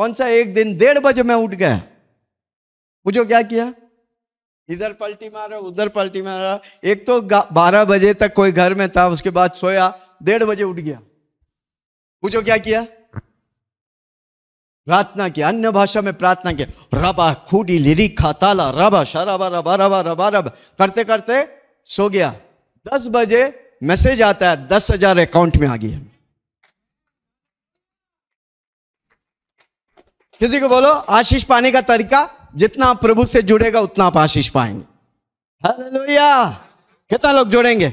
कौन सा एक दिन डेढ़ बजे मैं उठ गया मुझे क्या किया इधर पलटी मारा उधर पलटी मारा एक तो बारह बजे तक कोई घर में था उसके बाद सोया डेढ़ बजे उठ गया मुझे क्या किया प्रार्थना किया अन्य भाषा में प्रार्थना किया रबा खूडी लिरिखा ताला रबा शराबा रबा रबा रबा रब करते करते सो गया दस बजे मैसेज आता है दस हजार अकाउंट में आ गया किसी को बोलो आशीष पाने का तरीका जितना आप प्रभु से जुड़ेगा उतना आप आशीष पाएंगे हालेलुया कितना लोग जुड़ेंगे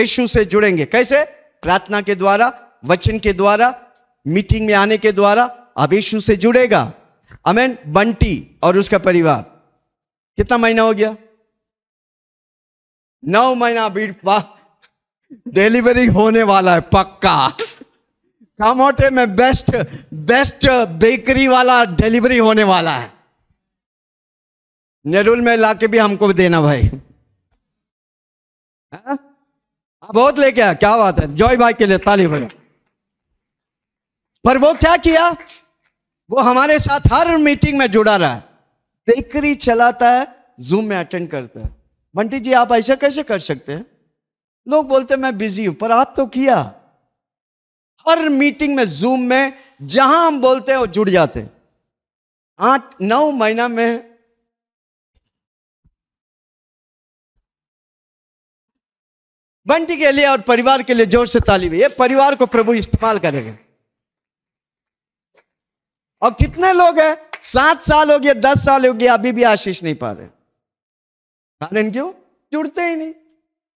यीशु से जुड़ेंगे कैसे प्रार्थना के द्वारा वचन के द्वारा मीटिंग में आने के द्वारा अब यीशु से जुड़ेगा अमेन बंटी और उसका परिवार कितना महीना हो गया नौ महीना बीट पा डिलीवरी होने वाला है पक्का कामोटे में बेस्ट बेस्ट बेकरी वाला डिलीवरी होने वाला है नेरुल में लाके भी हमको देना भाई हाँ? आ? बहुत लेके आया क्या बात है जॉय भाई के लिए ताली भाई पर वो क्या किया वो हमारे साथ हर मीटिंग में जुड़ा रहा है बेकरी चलाता है जूम में अटेंड करता है बंटी जी आप ऐसा कैसे कर सकते हैं लोग बोलते हैं मैं बिजी हूं पर आप तो किया हर मीटिंग में जूम में जहां हम बोलते हैं वो जुड़ जाते आठ नौ महीना में बंटी के लिए और परिवार के लिए जोर से ताली ये परिवार को प्रभु इस्तेमाल करेगा और कितने लोग हैं सात साल हो गया दस साल हो गया अभी भी आशीष नहीं पा रहे कारण क्यों जुड़ते ही नहीं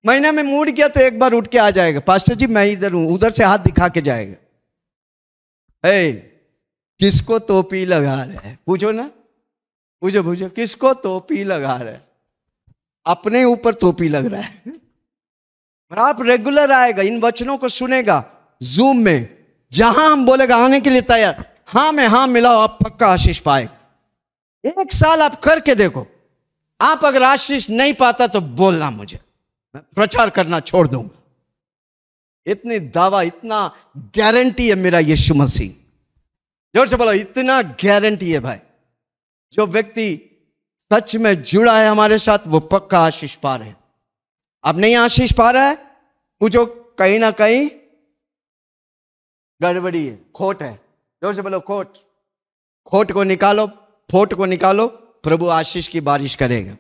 महीने में मूड गया तो एक बार उठ के आ जाएगा पास्टर जी मैं इधर हूं उधर से हाथ दिखा के जाएगा हे किसको टोपी लगा रहे हैं पूछो ना पूछो पूछो किसको टोपी लगा रहे हैं अपने ऊपर टोपी लग रहा है और आप रेगुलर आएगा इन वचनों को सुनेगा जूम में जहां हम बोलेगा आने के लिए तैयार हाँ में हाँ मिलाओ आप पक्का आशीष पाए एक साल आप करके देखो आप अगर आशीष नहीं पाता तो बोलना मुझे मैं प्रचार करना छोड़ दूंगा इतनी दावा इतना गारंटी है मेरा यीशु मसीह जोर से बोलो इतना गारंटी है भाई जो व्यक्ति सच में जुड़ा है हमारे साथ वो पक्का आशीष पा रहे अब नहीं आशीष पा रहा है जो कहीं ना कहीं गड़बड़ी है खोट है जोर से बोलो खोट खोट को निकालो फोट को निकालो प्रभु आशीष की बारिश करेगा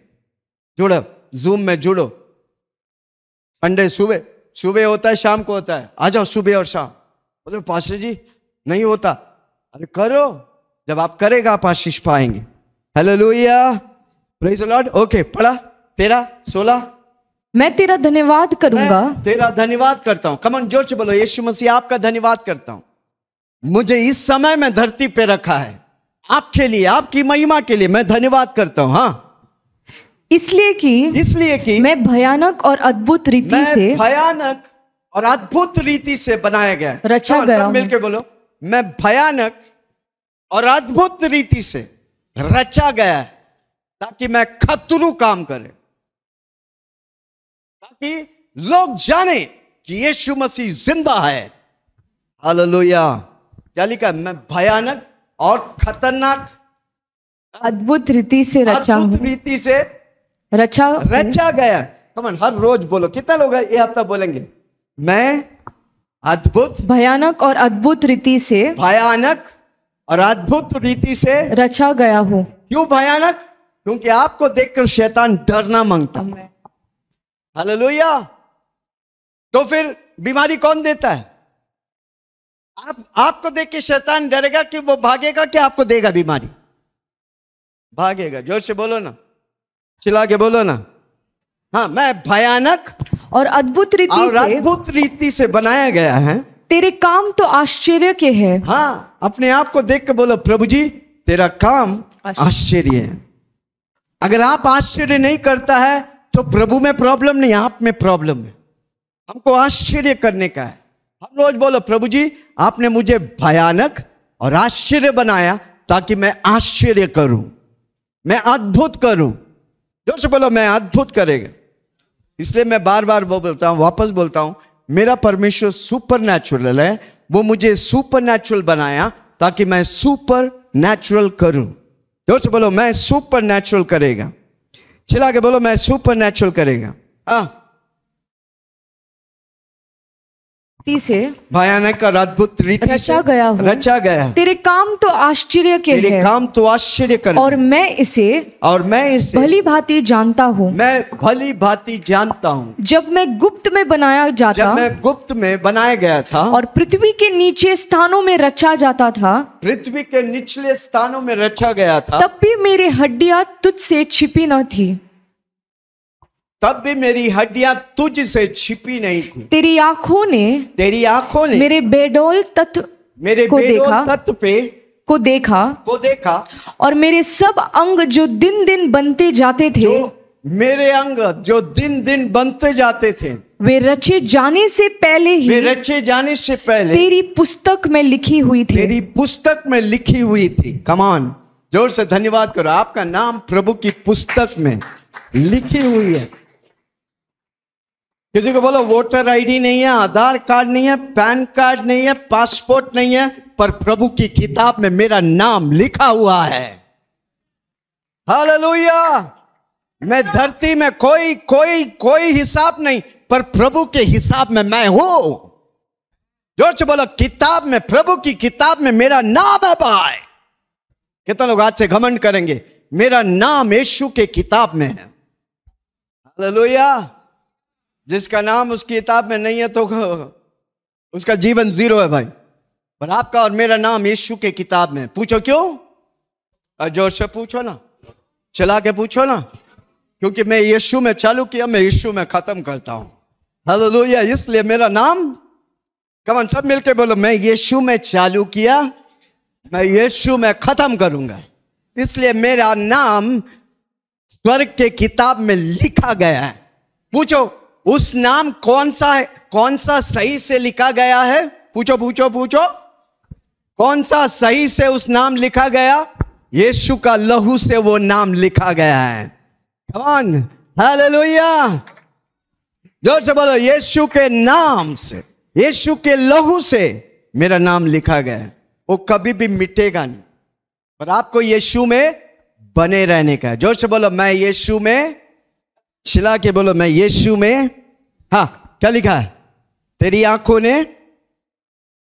जुड़ो जूम में जुड़ो संडे सुबह सुबह होता है शाम को होता है आ जाओ सुबह और शाम बोलो पास्टर जी नहीं होता अरे करो जब आप करेगा आप आशीष पाएंगे हेलो लोहिया लॉर्ड ओके पढ़ा तेरा सोलह मैं तेरा धन्यवाद करूंगा तेरा धन्यवाद करता हूँ कमन जोर से बोलो यीशु मसीह आपका धन्यवाद करता हूँ मुझे इस समय में धरती पे रखा है आपके लिए आपकी महिमा के लिए मैं धन्यवाद करता हूँ हाँ इसलिए कि इसलिए कि मैं भयानक और अद्भुत रीति से भयानक और अद्भुत रीति से बनाया गया रचा गया सब मिलके बोलो मैं भयानक और अद्भुत रीति से रचा गया है ताकि मैं खतरू काम करे ताकि लोग जाने कि यीशु मसीह जिंदा है हालेलुया क्या लिखा मैं भयानक और खतरनाक अद्भुत रीति से रचा अद्भुत रीति से रचा रचा गया कमन हर रोज बोलो कितना लोग ये हफ्ता बोलेंगे मैं अद्भुत भयानक और अद्भुत रीति से भयानक और अद्भुत रीति से रचा गया हूँ क्यों भयानक क्योंकि आपको देखकर शैतान डरना मांगता है तो फिर बीमारी कौन देता है आप आपको देख के शैतान डरेगा कि वो भागेगा कि आपको देगा बीमारी भागेगा जोर से बोलो ना चिल्ला के बोलो ना हाँ मैं भयानक और अद्भुत रीति अद्भुत रीति से बनाया गया है तेरे काम तो आश्चर्य के है हाँ अपने आप को देख के बोलो प्रभु जी तेरा काम आश्चर्य है अगर आप आश्चर्य नहीं करता है तो प्रभु में प्रॉब्लम नहीं आप में प्रॉब्लम है हमको आश्चर्य करने का है हर रोज बोलो प्रभु जी आपने मुझे भयानक और आश्चर्य बनाया ताकि मैं आश्चर्य करूं मैं अद्भुत करूं जो से बोलो मैं अद्भुत करेगा इसलिए मैं बार बार बोलता हूं वापस बोलता हूं मेरा परमेश्वर सुपर नेचुरल है वो मुझे सुपर नेचुरल बनाया ताकि मैं सुपर नेचुरल करूं जो से बोलो मैं सुपर नेचुरल करेगा चिल्ला के बोलो मैं सुपर नेचुरल करेगा हाँ से भयानक और अद्भुत रीति रचा गया रचा गया तेरे काम तो आश्चर्य के तेरे है। काम तो आश्चर्य कर और मैं इसे और मैं इसे भली भांति जानता हूँ मैं भली भांति जानता हूँ जब मैं गुप्त में बनाया जाता जब मैं गुप्त में बनाया गया था और पृथ्वी के नीचे स्थानों में रचा जाता था पृथ्वी के निचले स्थानों में रचा गया था तब भी मेरी हड्डियाँ तुझसे छिपी न थी तब भी मेरी हड्डियां तुझ से छिपी नहीं थी तेरी आंखों ने तेरी आंखों ने मेरे बेडोल तत्व मेरे को बेडोल तत्व पे को देखा को देखा और मेरे सब अंग जो दिन दिन बनते जाते थे मेरे अंग जो दिन दिन बनते जाते थे वे रचे जाने से पहले ही वे रचे जाने से पहले तेरी पुस्तक में लिखी हुई थी तेरी पुस्तक में लिखी हुई थी कमान जोर से धन्यवाद करो आपका नाम प्रभु की पुस्तक में लिखी हुई है किसी को बोलो वोटर आईडी नहीं है आधार कार्ड नहीं है पैन कार्ड नहीं है पासपोर्ट नहीं है पर प्रभु की किताब में मेरा नाम लिखा हुआ है हालेलुया मैं धरती में कोई कोई कोई हिसाब नहीं पर प्रभु के हिसाब में मैं हूं जोर से बोलो किताब में प्रभु की किताब में मेरा नाम है भाई कितने लोग आज से घमंड करेंगे मेरा नाम यीशु के किताब में है हालेलुया जिसका नाम उसकी किताब में नहीं है तो उसका जीवन जीरो है भाई पर आपका और मेरा नाम यीशु के किताब में पूछो क्यों जोर से पूछो ना चला के पूछो ना क्योंकि मैं यीशु में चालू किया मैं यीशु में खत्म करता हूं हालेलुया इसलिए मेरा नाम कमन सब मिलके बोलो मैं यीशु में चालू किया मैं यीशु में खत्म करूंगा इसलिए मेरा नाम स्वर्ग के किताब में लिखा गया है पूछो उस नाम कौन सा है कौन सा सही से लिखा गया है पूछो पूछो पूछो कौन सा सही से उस नाम लिखा गया यीशु का लहू से वो नाम लिखा गया है कौन हालेलुया जोर से बोलो यीशु के नाम से यीशु के लहू से मेरा नाम लिखा गया है वो कभी भी मिटेगा नहीं पर आपको यीशु में बने रहने का है जोर से बोलो मैं यीशु में शिला के बोलो मैं यीशु में हाँ क्या लिखा है तेरी आंखों ने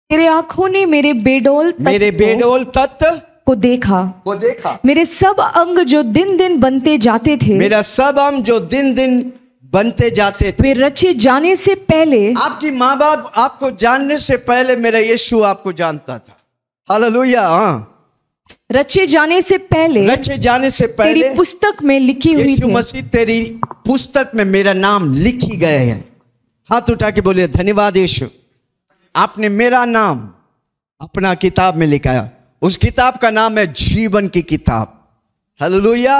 तेरी आंखों ने मेरे बेडोल मेरे बेडोल तत्व को देखा को देखा मेरे सब अंग जो दिन दिन बनते जाते थे मेरा सब अंग जो दिन दिन बनते जाते थे रचे जाने से पहले आपकी माँ बाप आपको जानने से पहले मेरा यीशु आपको जानता था हालेलुया हाँ रचे जाने से पहले रचे जाने से पहले तेरी पुस्तक में लिखी हुई थी मसीह तेरी पुस्तक में मेरा नाम लिखी गए हैं हाथ उठा के बोले धन्यवाद यीशु आपने मेरा नाम अपना किताब में लिखाया उस किताब का नाम है जीवन की किताब हलोया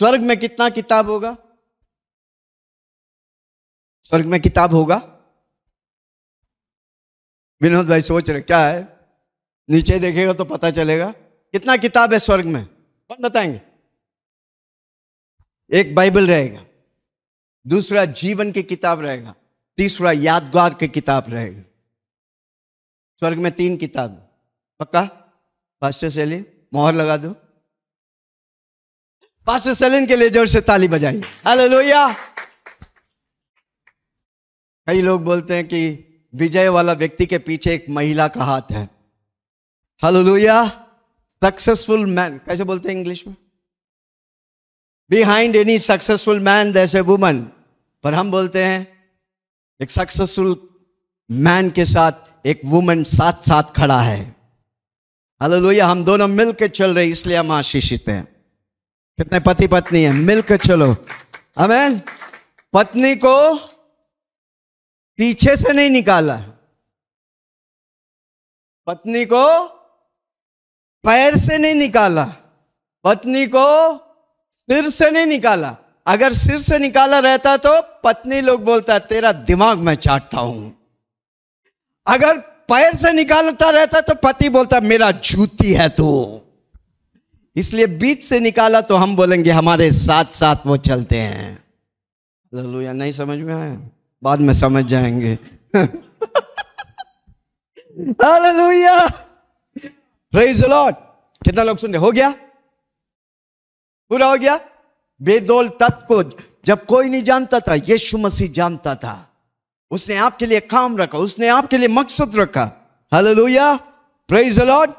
स्वर्ग में कितना किताब होगा स्वर्ग में किताब होगा विनोद भाई सोच रहे क्या है नीचे देखेगा तो पता चलेगा कितना किताब है स्वर्ग में कौन बताएंगे एक बाइबल रहेगा दूसरा जीवन की किताब रहेगा तीसरा यादगार की किताब रहेगा स्वर्ग में तीन किताब पक्का पास्टर सेलिन मोहर लगा दो पास्टर सेलिन के लिए जोर से ताली बजाई हेलो लोहिया कई लोग बोलते हैं कि विजय वाला व्यक्ति के पीछे एक महिला का हाथ है हेलो लोहिया सक्सेसफुल मैन कैसे बोलते हैं इंग्लिश में बिहाइंड एनी सक्सेसफुल मैन दस ए वुमन पर हम बोलते हैं एक सक्सेसफुल मैन के साथ एक वुमन साथ साथ खड़ा है लोहिया हम दोनों मिलकर चल रहे इसलिए हम आशीषित हैं कितने पति पत्नी है मिलकर चलो हमें पत्नी को पीछे से नहीं निकाला पत्नी को पैर से नहीं निकाला पत्नी को सिर से नहीं निकाला अगर सिर से निकाला रहता तो पत्नी लोग बोलता तेरा दिमाग मैं चाटता हूं अगर पैर से निकालता रहता तो पति बोलता मेरा जूती है तू इसलिए बीच से निकाला तो हम बोलेंगे हमारे साथ साथ वो चलते हैं लल्लू या नहीं समझ में आए बाद में समझ जाएंगे हालेलुया प्रेज लॉर्ड कितना लोग सुन रहे हो गया पूरा हो गया बेदोल तत्व को जब कोई नहीं जानता था यीशु मसीह जानता था उसने आपके लिए काम रखा उसने आपके लिए मकसद रखा हेलो लोहिया प्रेज लॉर्ड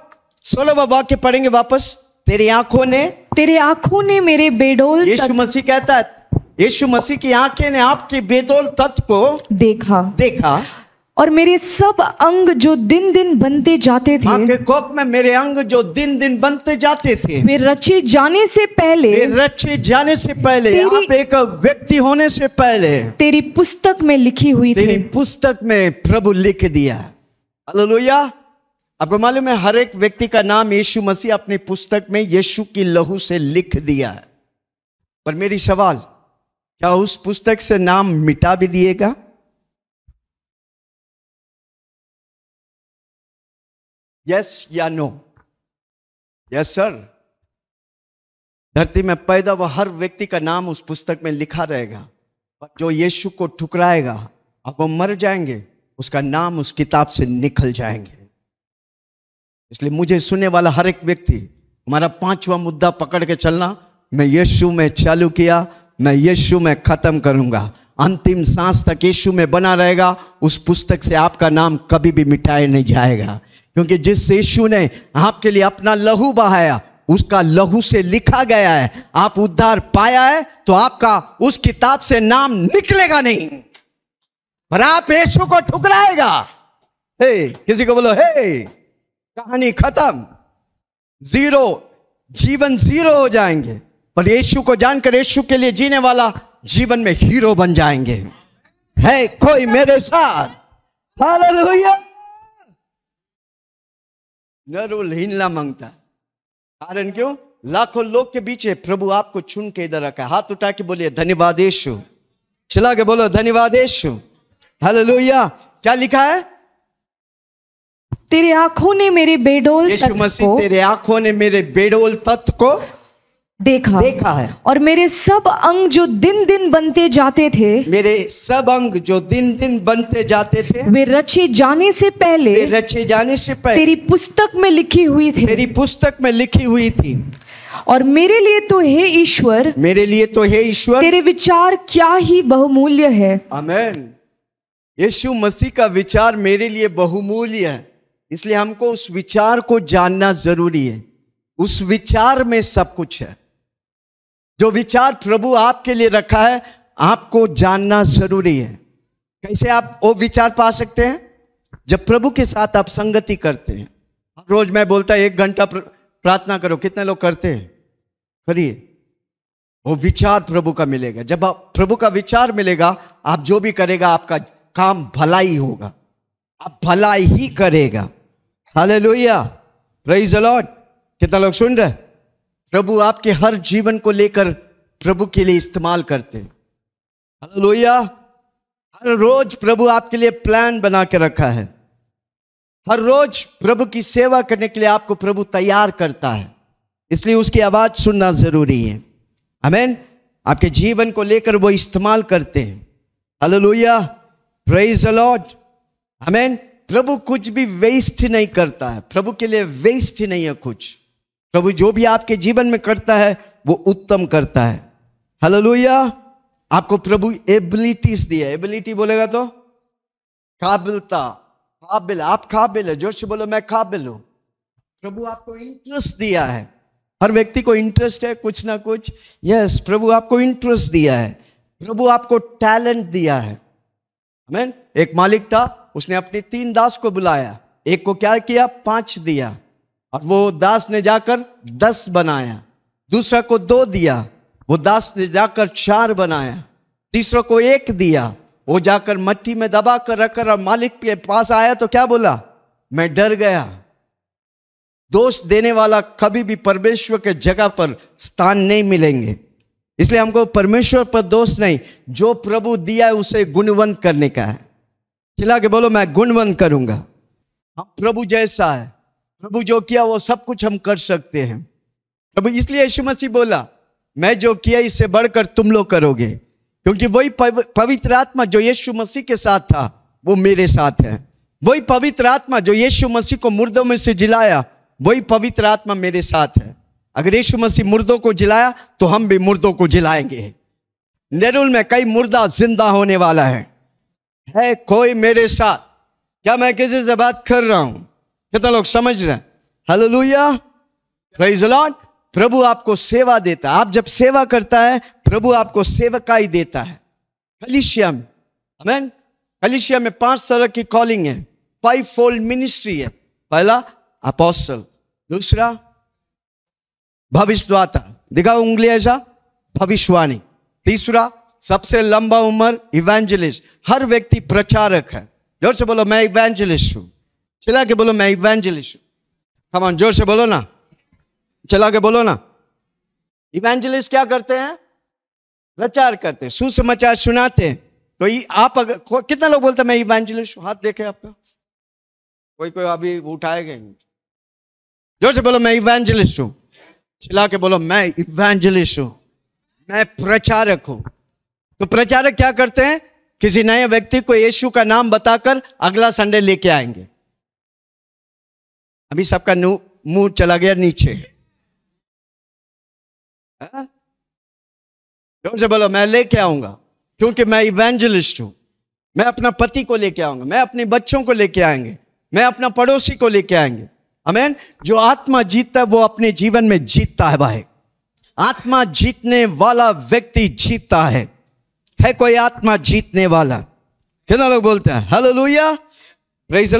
सोलह वाक्य पढ़ेंगे वापस तेरी आंखों ने तेरी आंखों ने मेरे बेडोल यीशु मसीह कहता है यीशु मसीह की आंखें ने आपके बेदोल तत्व को देखा देखा और मेरे सब अंग जो दिन दिन बनते जाते थे के कोप में मेरे अंग जो दिन दिन बनते जाते थे वे रचे जाने से पहले वे रचे जाने से पहले आप एक व्यक्ति होने से पहले तेरी पुस्तक में लिखी हुई तेरी थी। पुस्तक में प्रभु लिख दिया हालेलुया आपको मालूम है हर एक व्यक्ति का नाम यीशु मसीह अपनी पुस्तक में यीशु की लहू से लिख दिया है पर मेरी सवाल क्या उस पुस्तक से नाम मिटा भी दिएगा यस या नो यस सर धरती में पैदा हुआ हर व्यक्ति का नाम उस पुस्तक में लिखा रहेगा पर जो यीशु को ठुकराएगा अब वो मर जाएंगे उसका नाम उस किताब से निकल जाएंगे इसलिए मुझे सुनने वाला हर एक व्यक्ति हमारा पांचवा मुद्दा पकड़ के चलना मैं यीशु में चालू किया मैं यीशु में खत्म करूंगा अंतिम सांस तक यीशु में बना रहेगा उस पुस्तक से आपका नाम कभी भी मिटाया नहीं जाएगा क्योंकि जिस यीशु ने आपके लिए अपना लहू बहाया उसका लहू से लिखा गया है आप उद्धार पाया है तो आपका उस किताब से नाम निकलेगा नहीं पर आप यीशु को ठुकराएगा हे किसी को बोलो हे कहानी खत्म जीरो जीवन जीरो हो जाएंगे पर यीशु को जानकर यीशु के लिए जीने वाला जीवन में हीरो बन जाएंगे है कोई मेरे साथ हालेलुया नरुल हिलना मांगता कारण क्यों लाखों लोग के बीच प्रभु आपको चुन के इधर रखा हाथ उठा के बोलिए धन्यवाद यशु चला के बोलो धन्यवाद यशु हालेलुया क्या लिखा है तेरे आंखों ने मेरे बेडोल यीशु मसीह तेरे आंखों ने मेरे बेडोल तत्व को देखा देखा है और मेरे सब अंग जो दिन दिन बनते जाते थे मेरे सब अंग जो दिन दिन बनते जाते थे वे रचे जाने से पहले रचे जाने से पहले तेरी पुस्तक में लिखी हुई थी तेरी पुस्तक में लिखी हुई थी और मेरे लिए तो हे ईश्वर मेरे लिए तो हे ईश्वर तेरे विचार क्या ही बहुमूल्य है अमेन यीशु मसीह का विचार मेरे लिए बहुमूल्य है इसलिए हमको उस विचार को जानना जरूरी है उस विचार में सब कुछ है जो विचार प्रभु आपके लिए रखा है आपको जानना जरूरी है कैसे आप वो विचार पा सकते हैं जब प्रभु के साथ आप संगति करते हैं हर रोज मैं बोलता एक घंटा प्रार्थना करो कितने लोग करते हैं करिए वो विचार प्रभु का मिलेगा जब आप प्रभु का विचार मिलेगा आप जो भी करेगा आपका काम भलाई होगा आप भलाई ही करेगा हाल लोहिया रईज लॉर्ड कितना लोग सुन रहे प्रभु आपके हर जीवन को लेकर प्रभु के लिए इस्तेमाल करते लोहिया हर रोज प्रभु आपके लिए प्लान बना के रखा है हर रोज प्रभु की सेवा करने के लिए आपको प्रभु तैयार करता है इसलिए उसकी आवाज सुनना जरूरी है अमेन आपके जीवन को लेकर वो इस्तेमाल करते हैं हलो लोहिया प्रेज अलॉड हमें प्रभु कुछ भी वेस्ट नहीं करता है प्रभु के लिए वेस्ट नहीं है कुछ प्रभु जो भी आपके जीवन में करता है वो उत्तम करता है हेलो आपको प्रभु एबिलिटीज है एबिलिटी बोलेगा तो काबिलता काबिल आप काबिल है जोश बोलो मैं काबिल हूं प्रभु आपको इंटरेस्ट दिया है हर व्यक्ति को इंटरेस्ट है कुछ ना कुछ यस प्रभु आपको इंटरेस्ट दिया है प्रभु आपको टैलेंट दिया है एक मालिक था उसने अपने तीन दास को बुलाया एक को क्या किया पांच दिया और वो दास ने जाकर दस बनाया दूसरा को दो दिया वो दास ने जाकर चार बनाया तीसरा को एक दिया वो जाकर मट्टी में दबा कर रखकर और मालिक के पास आया तो क्या बोला मैं डर गया दोष देने वाला कभी भी परमेश्वर के जगह पर स्थान नहीं मिलेंगे इसलिए हमको परमेश्वर पर दोष नहीं जो प्रभु दिया है उसे गुणवंत करने का है चिल्ला के बोलो मैं गुणवंत करूंगा हम प्रभु जैसा है प्रभु जो किया वो सब कुछ हम कर सकते हैं प्रभु इसलिए यीशु मसीह बोला मैं जो किया इससे बढ़कर तुम लोग करोगे क्योंकि वही पवित्र आत्मा जो यीशु मसीह के साथ था वो मेरे साथ है वही पवित्र आत्मा जो यीशु मसीह को मुर्दों में से जिलाया वही पवित्र आत्मा मेरे साथ है अगर यीशु मसीह मुर्दों को जिलाया तो हम भी मुर्दों को जिलाएंगे नेरुल में कई मुर्दा जिंदा होने वाला है है कोई मेरे साथ क्या मैं किसी से बात कर रहा हूं कितना लोग समझ रहे हैं हेलो लुया प्रेज लॉर्ड प्रभु आपको सेवा देता है आप जब सेवा करता है प्रभु आपको सेवकाई देता है कलिशिया में हमें कलिशिया में पांच तरह की कॉलिंग है फाइव फोल्ड मिनिस्ट्री है पहला अपोस्टल दूसरा भविष्यवाता दिखाओ उंगली ऐसा भविष्यवाणी तीसरा सबसे लंबा उम्र इवेंजलिस्ट हर व्यक्ति प्रचारक है जोर से बोलो मैं इवेंजलिस्ट हूं चिल्ला के बोलो मैं इवेंजलिस्ट हूं जोर से बोलो ना चला के बोलो ना इवेंजलिस्ट क्या करते हैं प्रचार करते हैं सुसमाचार सुनाते हैं तो ये आप अगर कितना लोग बोलते हैं मैं इवेंजलिस्ट हूं हाथ देखे आपका कोई कोई अभी उठाए गए जोर से बोलो मैं इवेंजलिस्ट हूं चिल्ला के बोलो मैं इवेंजलिस्ट हूं मैं प्रचारक हूं तो प्रचारक क्या करते हैं किसी नए व्यक्ति को यीशु का नाम बताकर अगला संडे लेके आएंगे अभी सबका मुंह चला गया नीचे हाँ? जोर से बोलो मैं लेके आऊंगा क्योंकि मैं इवेंजलिस्ट हूं मैं अपना पति को लेके आऊंगा मैं अपने बच्चों को लेके आएंगे मैं अपना पड़ोसी को लेके आएंगे अमेन जो आत्मा जीतता है वो अपने जीवन में जीतता है भाई आत्मा जीतने वाला व्यक्ति जीतता है है कोई आत्मा जीतने वाला कितना लोग बोलते हैं हेलो लुया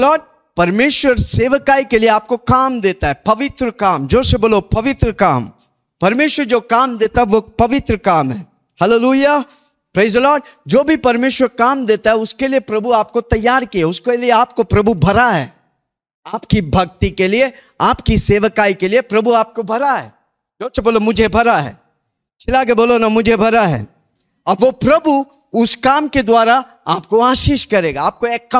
लॉर्ड परमेश्वर सेवकाई के लिए आपको काम देता है पवित्र काम जो से बोलो पवित्र काम परमेश्वर जो काम देता है वो पवित्र काम है हलो लुया प्रेज लॉर्ड जो भी परमेश्वर काम देता है उसके लिए प्रभु आपको तैयार किया उसके लिए आपको प्रभु भरा है आपकी भक्ति के लिए आपकी सेवकाई के लिए प्रभु आपको भरा है जो से बोलो मुझे भरा है चिल्ला के बोलो ना मुझे भरा है अब वो प्रभु उस काम के द्वारा आपको आशीष करेगा आपको एक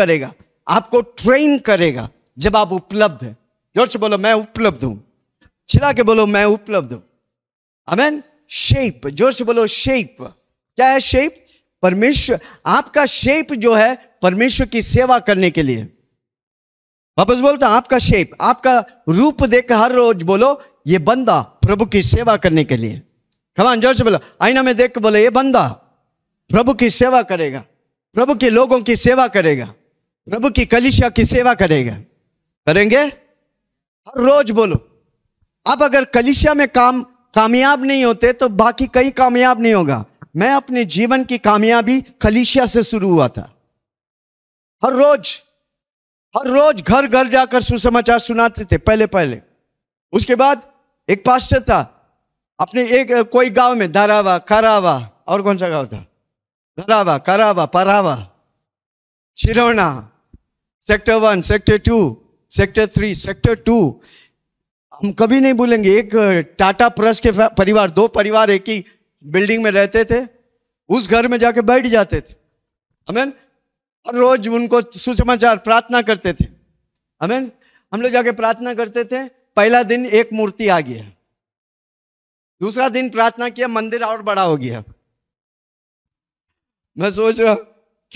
करेगा आपको ट्रेन करेगा जब आप उपलब्ध हैं जोर से बोलो मैं उपलब्ध हूं चिल्ला के बोलो मैं उपलब्ध हूं अमेन शेप जोर से बोलो शेप क्या है शेप परमेश्वर आपका शेप जो है परमेश्वर की सेवा करने के लिए वापस बोलता आपका शेप आपका रूप देख हर रोज बोलो ये बंदा प्रभु की सेवा करने के लिए खबान जोर से बोलो आईना में देख के बोलो ये बंदा प्रभु की सेवा करेगा प्रभु के लोगों की सेवा करेगा प्रभु की कलिशा की सेवा करेंगे करेंगे हर रोज बोलो आप अगर कलिशा में काम कामयाब नहीं होते तो बाकी कहीं कामयाब नहीं होगा मैं अपने जीवन की कामयाबी कलिशिया से शुरू हुआ था हर रोज हर रोज घर घर जाकर सुसमाचार सुनाते थे पहले पहले उसके बाद एक पास्टर था अपने एक कोई गांव में धरावा करावा और कौन सा गांव था धरावा करावा परावा शिरोना sector one sector two sector three sector two हम कभी नहीं भूलेंगे एक टाटा प्रेस के परिवार दो परिवार एक ही बिल्डिंग में रहते थे उस घर में जाके बैठ जाते थे हमें हर रोज उनको सुसमाचार प्रार्थना करते थे हमें हम लोग जाके प्रार्थना करते थे पहला दिन एक मूर्ति आ गया दूसरा दिन प्रार्थना किया मंदिर और बड़ा हो गया मैं सोच रहा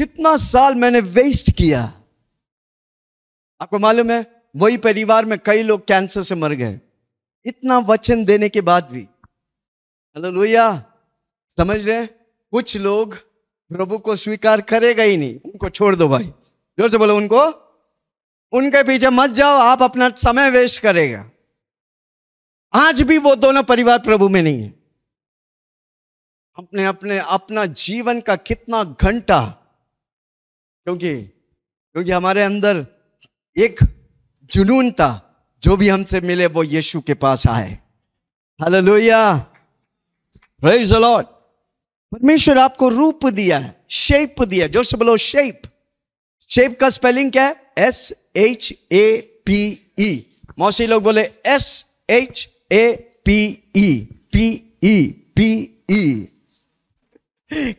कितना साल मैंने वेस्ट किया आपको मालूम है वही परिवार में कई लोग कैंसर से मर गए इतना वचन देने के बाद भी हेलो लोहिया समझ रहे हैं कुछ लोग प्रभु को स्वीकार करेगा ही नहीं उनको छोड़ दो भाई जोर से बोलो उनको उनके पीछे मत जाओ आप अपना समय वेस्ट करेगा आज भी वो दोनों परिवार प्रभु में नहीं है अपने अपने अपना जीवन का कितना घंटा क्योंकि क्योंकि हमारे अंदर एक जुनून था जो भी हमसे मिले वो यीशु के पास आए हालेलुया लोहिया लॉर्ड परमेश्वर आपको रूप दिया है शेप दिया जोर से बोलो शेप शेप का स्पेलिंग क्या है S H A P E मौसी लोग बोले S H A P E P E P E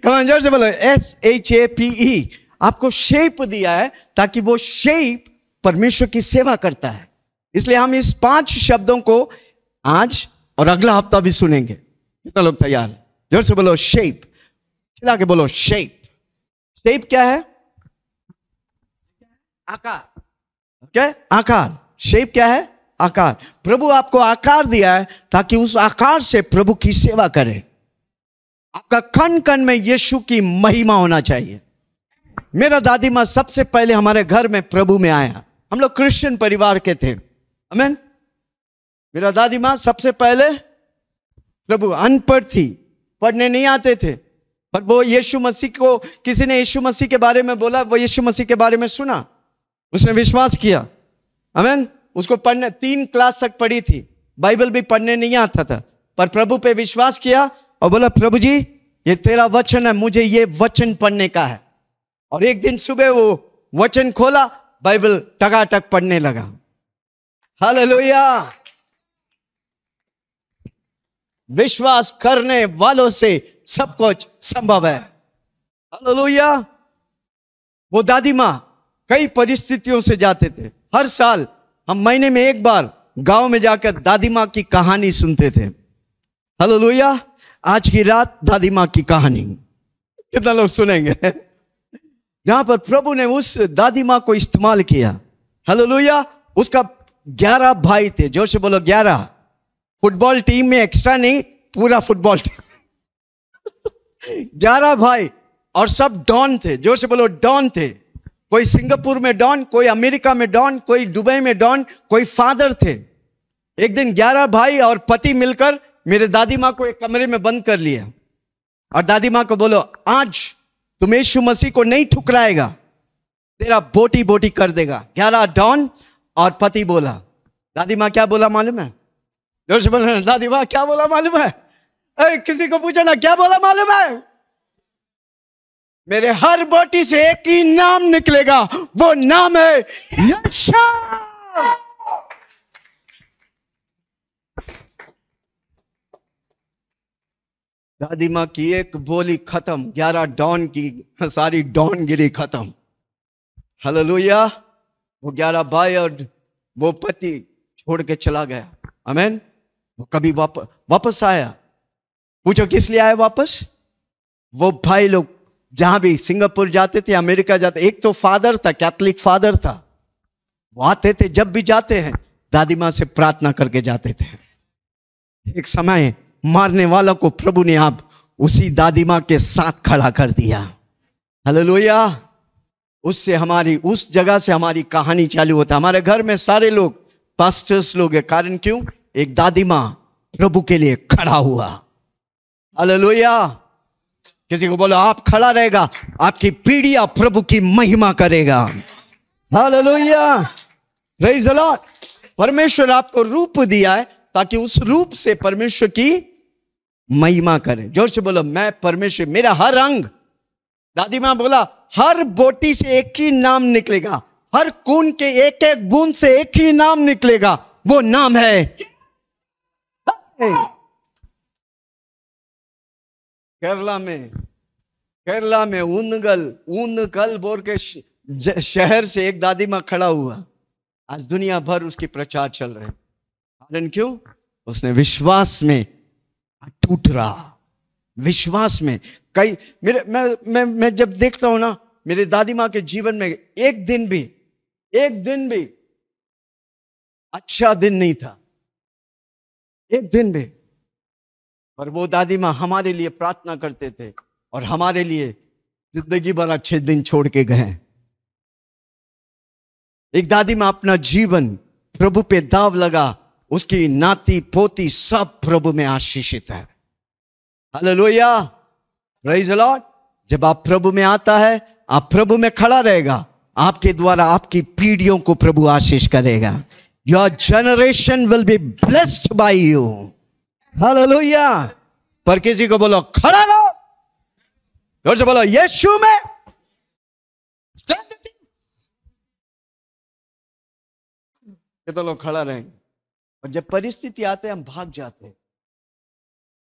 come on जोर से बोलो S H A P E आपको शेप दिया है ताकि वो शेप परमेश्वर की सेवा करता है इसलिए हम इस पांच शब्दों को आज और अगला हफ्ता भी सुनेंगे कितना लोग तैयार जोर से बोलो शेप चिल्ला के बोलो शेप शेप क्या है आकार क्या आकार शेप क्या है आकार प्रभु आपको आकार दिया है ताकि उस आकार से प्रभु की सेवा करें आपका कण कण में यीशु की महिमा होना चाहिए मेरा दादी माँ सबसे पहले हमारे घर में प्रभु में आया हम लोग क्रिश्चियन परिवार के थे अमेन मेरा दादी माँ सबसे पहले प्रभु अनपढ़ थी पढ़ने नहीं आते थे पर वो यीशु मसीह को किसी ने यीशु मसीह के बारे में बोला वो यीशु मसीह के बारे में सुना उसने विश्वास किया अमेन उसको पढ़ने तीन क्लास तक पढ़ी थी बाइबल भी पढ़ने नहीं आता था पर प्रभु पे विश्वास किया और बोला प्रभु जी ये तेरा वचन है मुझे ये वचन पढ़ने का है और एक दिन सुबह वो वचन खोला बाइबल टकाटक पढ़ने लगा हालेलुया विश्वास करने वालों से सब कुछ संभव है हालेलुया वो दादी माँ कई परिस्थितियों से जाते थे हर साल हम महीने में एक बार गांव में जाकर दादी माँ की कहानी सुनते थे हेलो लोहिया आज की रात दादी माँ की कहानी कितना लोग सुनेंगे जहां पर प्रभु ने उस दादी माँ को इस्तेमाल किया हेलो उसका ग्यारह भाई थे जोर से बोलो ग्यारह फुटबॉल टीम में एक्स्ट्रा नहीं पूरा फुटबॉल टीम ग्यारह भाई और सब डॉन थे जोर से बोलो डॉन थे कोई सिंगापुर में डॉन कोई अमेरिका में डॉन कोई दुबई में डॉन कोई फादर थे एक दिन ग्यारह भाई और पति मिलकर मेरे दादी माँ को एक कमरे में बंद कर लिया और दादी माँ को बोलो आज तुम यीशु मसीह को नहीं ठुकराएगा तेरा बोटी बोटी कर देगा ग्यारह डॉन और पति बोला दादी माँ क्या बोला मालूम है दादी माँ क्या बोला मालूम है ए, किसी को पूछो ना क्या बोला मालूम है मेरे हर बोटी से एक ही नाम निकलेगा वो नाम है यशा दादी माँ की एक बोली खत्म ग्यारह डॉन की सारी डॉन गिरी खत्म हलोलुया वो ग्यारह भाई और वो पति छोड़ के चला गया अमेन वो कभी वाप, वापस आया पूछो किस लिए आया वापस वो भाई लोग जहां भी सिंगापुर जाते थे अमेरिका जाते एक तो फादर था कैथलिक फादर था वो आते थे जब भी जाते हैं दादी माँ से प्रार्थना करके जाते थे एक समय मारने वालों को प्रभु ने आप उसी दादी माँ के साथ खड़ा कर दिया हलो उससे हमारी उस जगह से हमारी कहानी चालू होता है हमारे घर में सारे लोग पास्टर्स लोग है कारण क्यों एक दादी माँ प्रभु के लिए खड़ा हुआ हलोया किसी को बोलो आप खड़ा रहेगा आपकी पीढ़िया प्रभु की महिमा करेगा हालेलुया परमेश्वर आपको रूप दिया है ताकि उस रूप से परमेश्वर की महिमा करें जोर से बोलो मैं परमेश्वर मेरा हर अंग दादी माँ बोला हर बोटी से एक ही नाम निकलेगा हर कून के एक एक बूंद से एक ही नाम निकलेगा वो नाम है केरला में केरला में ऊनगल कल बोर के शहर से एक दादी माँ खड़ा हुआ आज दुनिया भर उसकी प्रचार चल रहे कारण क्यों उसने विश्वास में उठ रहा विश्वास में कई मेरे मैं मैं मैं जब देखता हूं ना मेरे दादी माँ के जीवन में एक दिन भी एक दिन भी अच्छा दिन नहीं था एक दिन भी पर वो दादी माँ हमारे लिए प्रार्थना करते थे और हमारे लिए जिंदगी भर अच्छे दिन छोड़ के गए एक दादी माँ अपना जीवन प्रभु पे दाव लगा उसकी नाती पोती सब प्रभु में आशीषित है हालेलुया प्रेज लॉर्ड जब आप प्रभु में आता है आप प्रभु में खड़ा रहेगा आपके द्वारा आपकी पीढ़ियों को प्रभु आशीष करेगा your generation will be blessed by you hallelujah पर किसी को बोलो खड़ा रहो जोर से बोलो यीशु में तो लोग खड़ा रहेंगे और जब परिस्थिति आते हैं हम भाग जाते हैं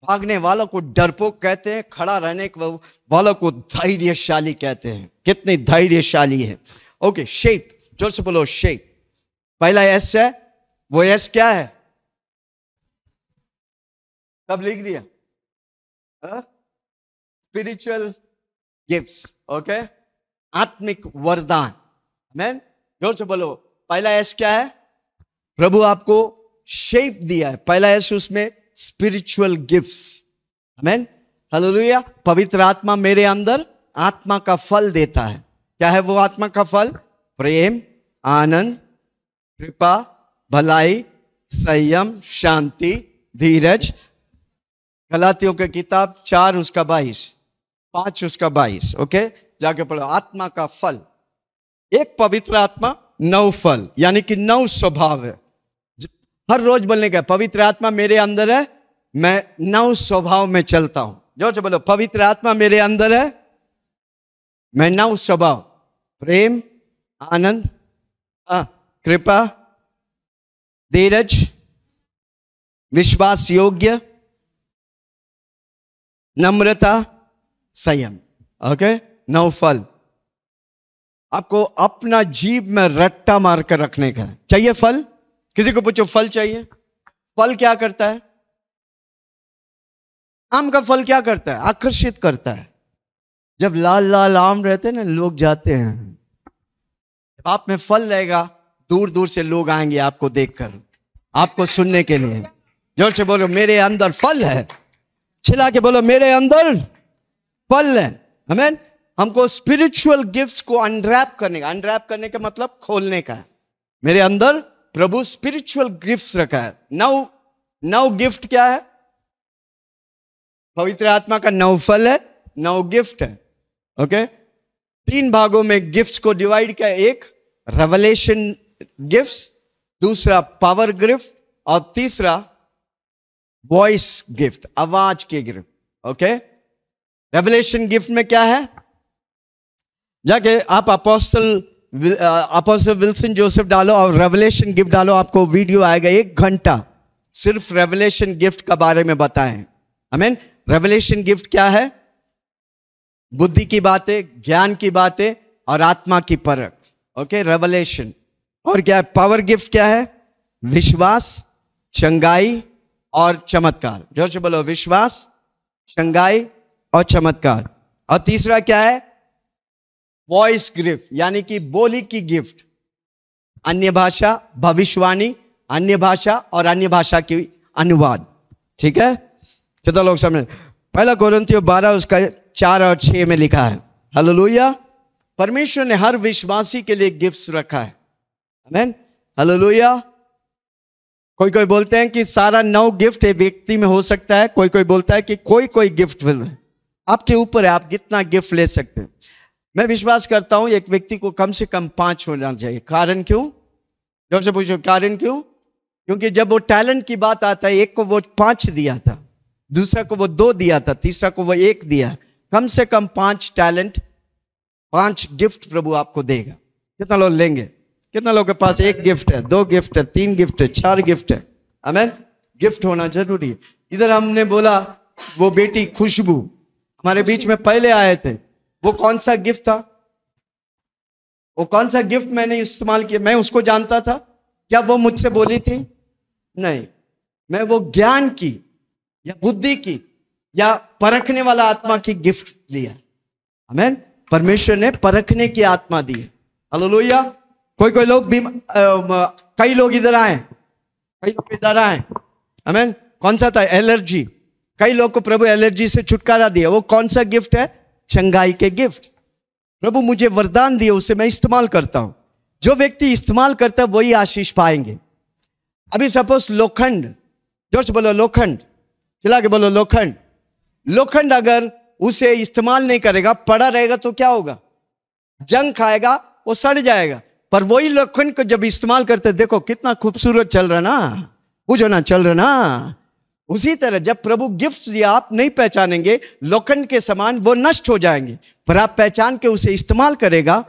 भागने वालों को डरपोक कहते हैं खड़ा रहने वालों को धैर्यशाली कहते हैं कितने धैर्यशाली है ओके शेप जोर से बोलो शेप पहला एस है वो एस क्या है कब लिख दिया स्पिरिचुअल हाँ? गिफ्ट ओके आत्मिक वरदान मैन जोर से बोलो पहला एस क्या है प्रभु आपको शेप दिया है पहला एस उसमें स्पिरिचुअल गिफ्ट्स हमें हालेलुया पवित्र आत्मा मेरे अंदर आत्मा का फल देता है क्या है वो आत्मा का फल प्रेम आनंद कृपा भलाई संयम शांति धीरज गलातियों के किताब चार उसका बाईस पांच उसका बाईस ओके जाके पढ़ो आत्मा का फल एक पवित्र आत्मा नौ फल यानी कि नौ स्वभाव है हर रोज बोलने का पवित्र आत्मा मेरे अंदर है मैं नव स्वभाव में चलता हूं जोर से बोलो पवित्र आत्मा मेरे अंदर है मैं नव स्वभाव प्रेम आनंद कृपा धीरज विश्वास योग्य नम्रता संयम ओके नव फल आपको अपना जीव में रट्टा मारकर रखने का चाहिए फल किसी को पूछो फल चाहिए फल क्या करता है आम का फल क्या करता है आकर्षित करता है जब लाल लाल आम रहते हैं ना लोग जाते हैं आप में फल रहेगा दूर दूर से लोग आएंगे आपको देखकर आपको सुनने के लिए जोर से बोलो मेरे अंदर फल है छिला के बोलो मेरे अंदर फल है हमें हमको स्पिरिचुअल गिफ्ट्स को अनरैप करने का अनरैप करने का मतलब खोलने का है मेरे अंदर प्रभु स्पिरिचुअल गिफ्ट्स रखा है नव नव गिफ्ट क्या है पवित्र आत्मा का नव फल है नव गिफ्ट है ओके okay? तीन भागों में गिफ्ट्स को डिवाइड किया एक रेवलेशन गिफ्ट्स दूसरा पावर गिफ्ट और तीसरा वॉइस गिफ्ट आवाज के गिफ्ट ओके रेवलेशन गिफ्ट में क्या है जाके आप अपोस्टल अपोस्टल विल्सन जोसेफ डालो और रेवलेशन गिफ्ट डालो आपको वीडियो आएगा एक घंटा सिर्फ रेवलेशन गिफ्ट का बारे में बताएं हमें रेवलेशन गिफ्ट क्या है बुद्धि की बातें ज्ञान की बातें और आत्मा की परख ओके रेवलेशन और क्या है पावर गिफ्ट क्या है विश्वास चंगाई और चमत्कार जो से बोलो विश्वास चंगाई और चमत्कार और तीसरा क्या है वॉइस गिफ्ट यानी कि बोली की गिफ्ट अन्य भाषा भविष्यवाणी अन्य भाषा और अन्य भाषा की अनुवाद ठीक है कितना लोग समझ पहला कोरंतियों बारह उसका चार और छह में लिखा है हलो परमेश्वर ने हर विश्वासी के लिए गिफ्ट्स रखा है हलो कोई कोई बोलते हैं कि सारा नौ गिफ्ट एक व्यक्ति में हो सकता है कोई कोई बोलता है कि कोई कोई गिफ्ट मिल आपके ऊपर है आप कितना गिफ्ट ले सकते हैं मैं विश्वास करता हूं एक व्यक्ति को कम से कम पांच होना चाहिए कारण क्यों जब से पूछो कारण क्यों क्योंकि जब वो टैलेंट की बात आता है एक को वो पांच दिया था दूसरा को वो दो दिया था तीसरा को वो एक दिया कम से कम पांच टैलेंट पांच गिफ्ट प्रभु आपको देगा कितना लोग लेंगे कितना लोग के पास एक गिफ्ट है दो गिफ्ट है तीन गिफ्ट है चार गिफ्ट है हमें गिफ्ट होना जरूरी है इधर हमने बोला वो बेटी खुशबू हमारे बीच में पहले आए थे वो कौन सा गिफ्ट था वो कौन सा गिफ्ट मैंने इस्तेमाल किया मैं उसको जानता था क्या वो मुझसे बोली थी नहीं मैं वो ज्ञान की या बुद्धि की या परखने वाला आत्मा की गिफ्ट लिया हमें परमेश्वर ने परखने की आत्मा दी है लोहिया कोई कोई लोग भी कई लोग इधर आए कई लोग इधर आए हमें कौन सा था एलर्जी कई लोग को प्रभु एलर्जी से छुटकारा दिया वो कौन सा गिफ्ट है चंगाई के गिफ्ट प्रभु मुझे वरदान दिए उसे मैं इस्तेमाल करता हूं जो व्यक्ति इस्तेमाल करता है वही आशीष पाएंगे अभी सपोज लोखंड जोश बोलो लोखंड चिल्ला के बोलो लोखंड लोखंड अगर उसे इस्तेमाल नहीं करेगा पड़ा रहेगा तो क्या होगा जंग खाएगा वो सड़ जाएगा पर वही लोखंड को जब इस्तेमाल करते देखो कितना खूबसूरत चल रहा ना बुझो ना चल रहा ना उसी तरह जब प्रभु गिफ्ट्स दिया आप नहीं पहचानेंगे लोखंड के समान वो नष्ट हो जाएंगे पर आप पहचान के उसे इस्तेमाल करेगा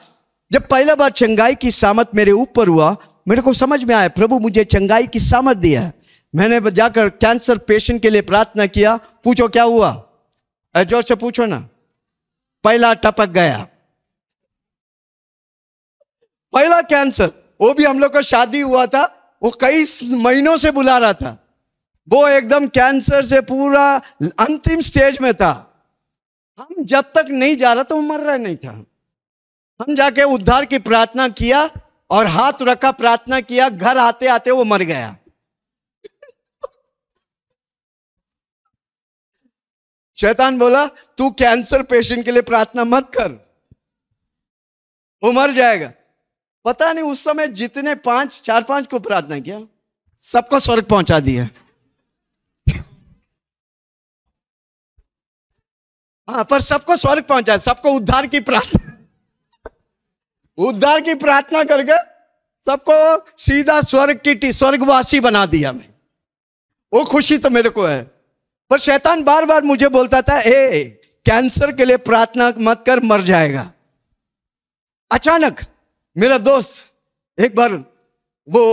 जब पहला बार चंगाई की सामत मेरे ऊपर हुआ मेरे को समझ में आया प्रभु मुझे चंगाई की सामत दिया है मैंने जाकर कैंसर पेशेंट के लिए प्रार्थना किया पूछो क्या हुआ जोर से पूछो ना पहला टपक गया पहला कैंसर वो भी हम लोग का शादी हुआ था वो कई महीनों से बुला रहा था वो एकदम कैंसर से पूरा अंतिम स्टेज में था हम जब तक नहीं जा रहा तो वो मर रहा नहीं था हम जाके उद्धार की प्रार्थना किया और हाथ रखा प्रार्थना किया घर आते आते वो मर गया शैतान बोला तू कैंसर पेशेंट के लिए प्रार्थना मत कर वो मर जाएगा पता नहीं उस समय जितने पांच चार पांच को प्रार्थना किया सबको स्वर्ग पहुंचा दिया हाँ पर सबको स्वर्ग पहुंचा सबको उद्धार की प्रार्थना उद्धार की प्रार्थना करके सबको सीधा स्वर्ग की स्वर्गवासी बना दिया मैं वो खुशी तो मेरे को है पर शैतान बार बार मुझे बोलता था ए कैंसर के लिए प्रार्थना मत कर मर जाएगा अचानक मेरा दोस्त एक बार वो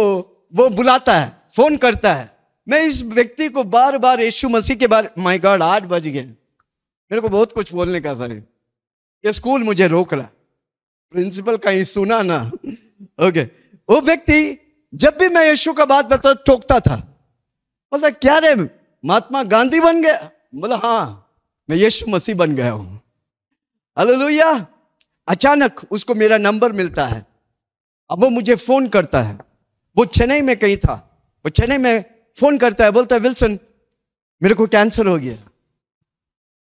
वो बुलाता है फोन करता है मैं इस व्यक्ति को बार बार यीशु मसीह के बारे माय गॉड आठ बज गए मेरे को बहुत कुछ बोलने का भाई ये स्कूल मुझे रोक रहा प्रिंसिपल कहीं सुना ना ओके वो व्यक्ति जब भी मैं यीशु का बात बता टोकता था बोलता क्या रे महात्मा गांधी बन गया बोला हाँ मैं यीशु मसीह बन गया हूं लोहिया अचानक उसको मेरा नंबर मिलता है अब वो मुझे फोन करता है वो चेन्नई में कहीं था वो चेन्नई में फोन करता है बोलता है विल्सन मेरे को कैंसर हो गया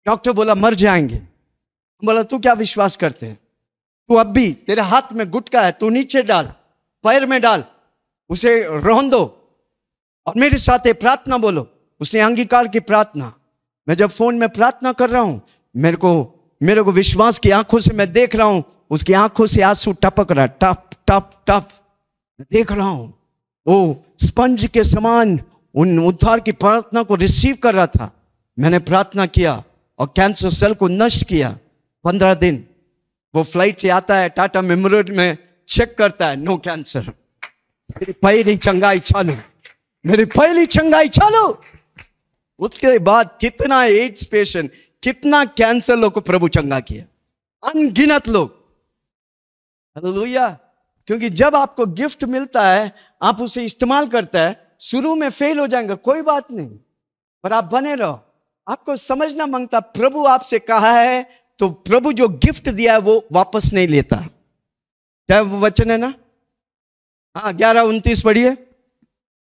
डॉक्टर बोला मर जाएंगे बोला तू क्या विश्वास करते हैं तू अब भी तेरे हाथ में गुटका है तू नीचे डाल पैर में डाल उसे रोन दो और मेरे साथ ये प्रार्थना बोलो उसने अंगीकार की प्रार्थना मैं जब फोन में प्रार्थना कर रहा हूं मेरे को मेरे को विश्वास की आंखों से मैं देख रहा हूं उसकी आंखों से आंसू टपक रहा टप टप टप मैं देख रहा हूं वो स्पंज के समान उन उद्धार की प्रार्थना को रिसीव कर रहा था मैंने प्रार्थना किया और कैंसर सेल को नष्ट किया पंद्रह दिन वो फ्लाइट से आता है टाटा मेमोरियल में चेक करता है नो कैंसर मेरी पहली चंगाई चालू मेरी पहली चंगाई चालू उसके बाद कितना एड्स पेशेंट कितना कैंसर लोग को प्रभु चंगा किया अनगिनत लोग क्योंकि जब आपको गिफ्ट मिलता है आप उसे इस्तेमाल करता है शुरू में फेल हो जाएंगे कोई बात नहीं पर आप बने रहो आपको समझना मांगता प्रभु आपसे कहा है तो प्रभु जो गिफ्ट दिया है वो वापस नहीं लेता क्या वो वचन है ना हाँ ग्यारह उन्तीस पढ़िए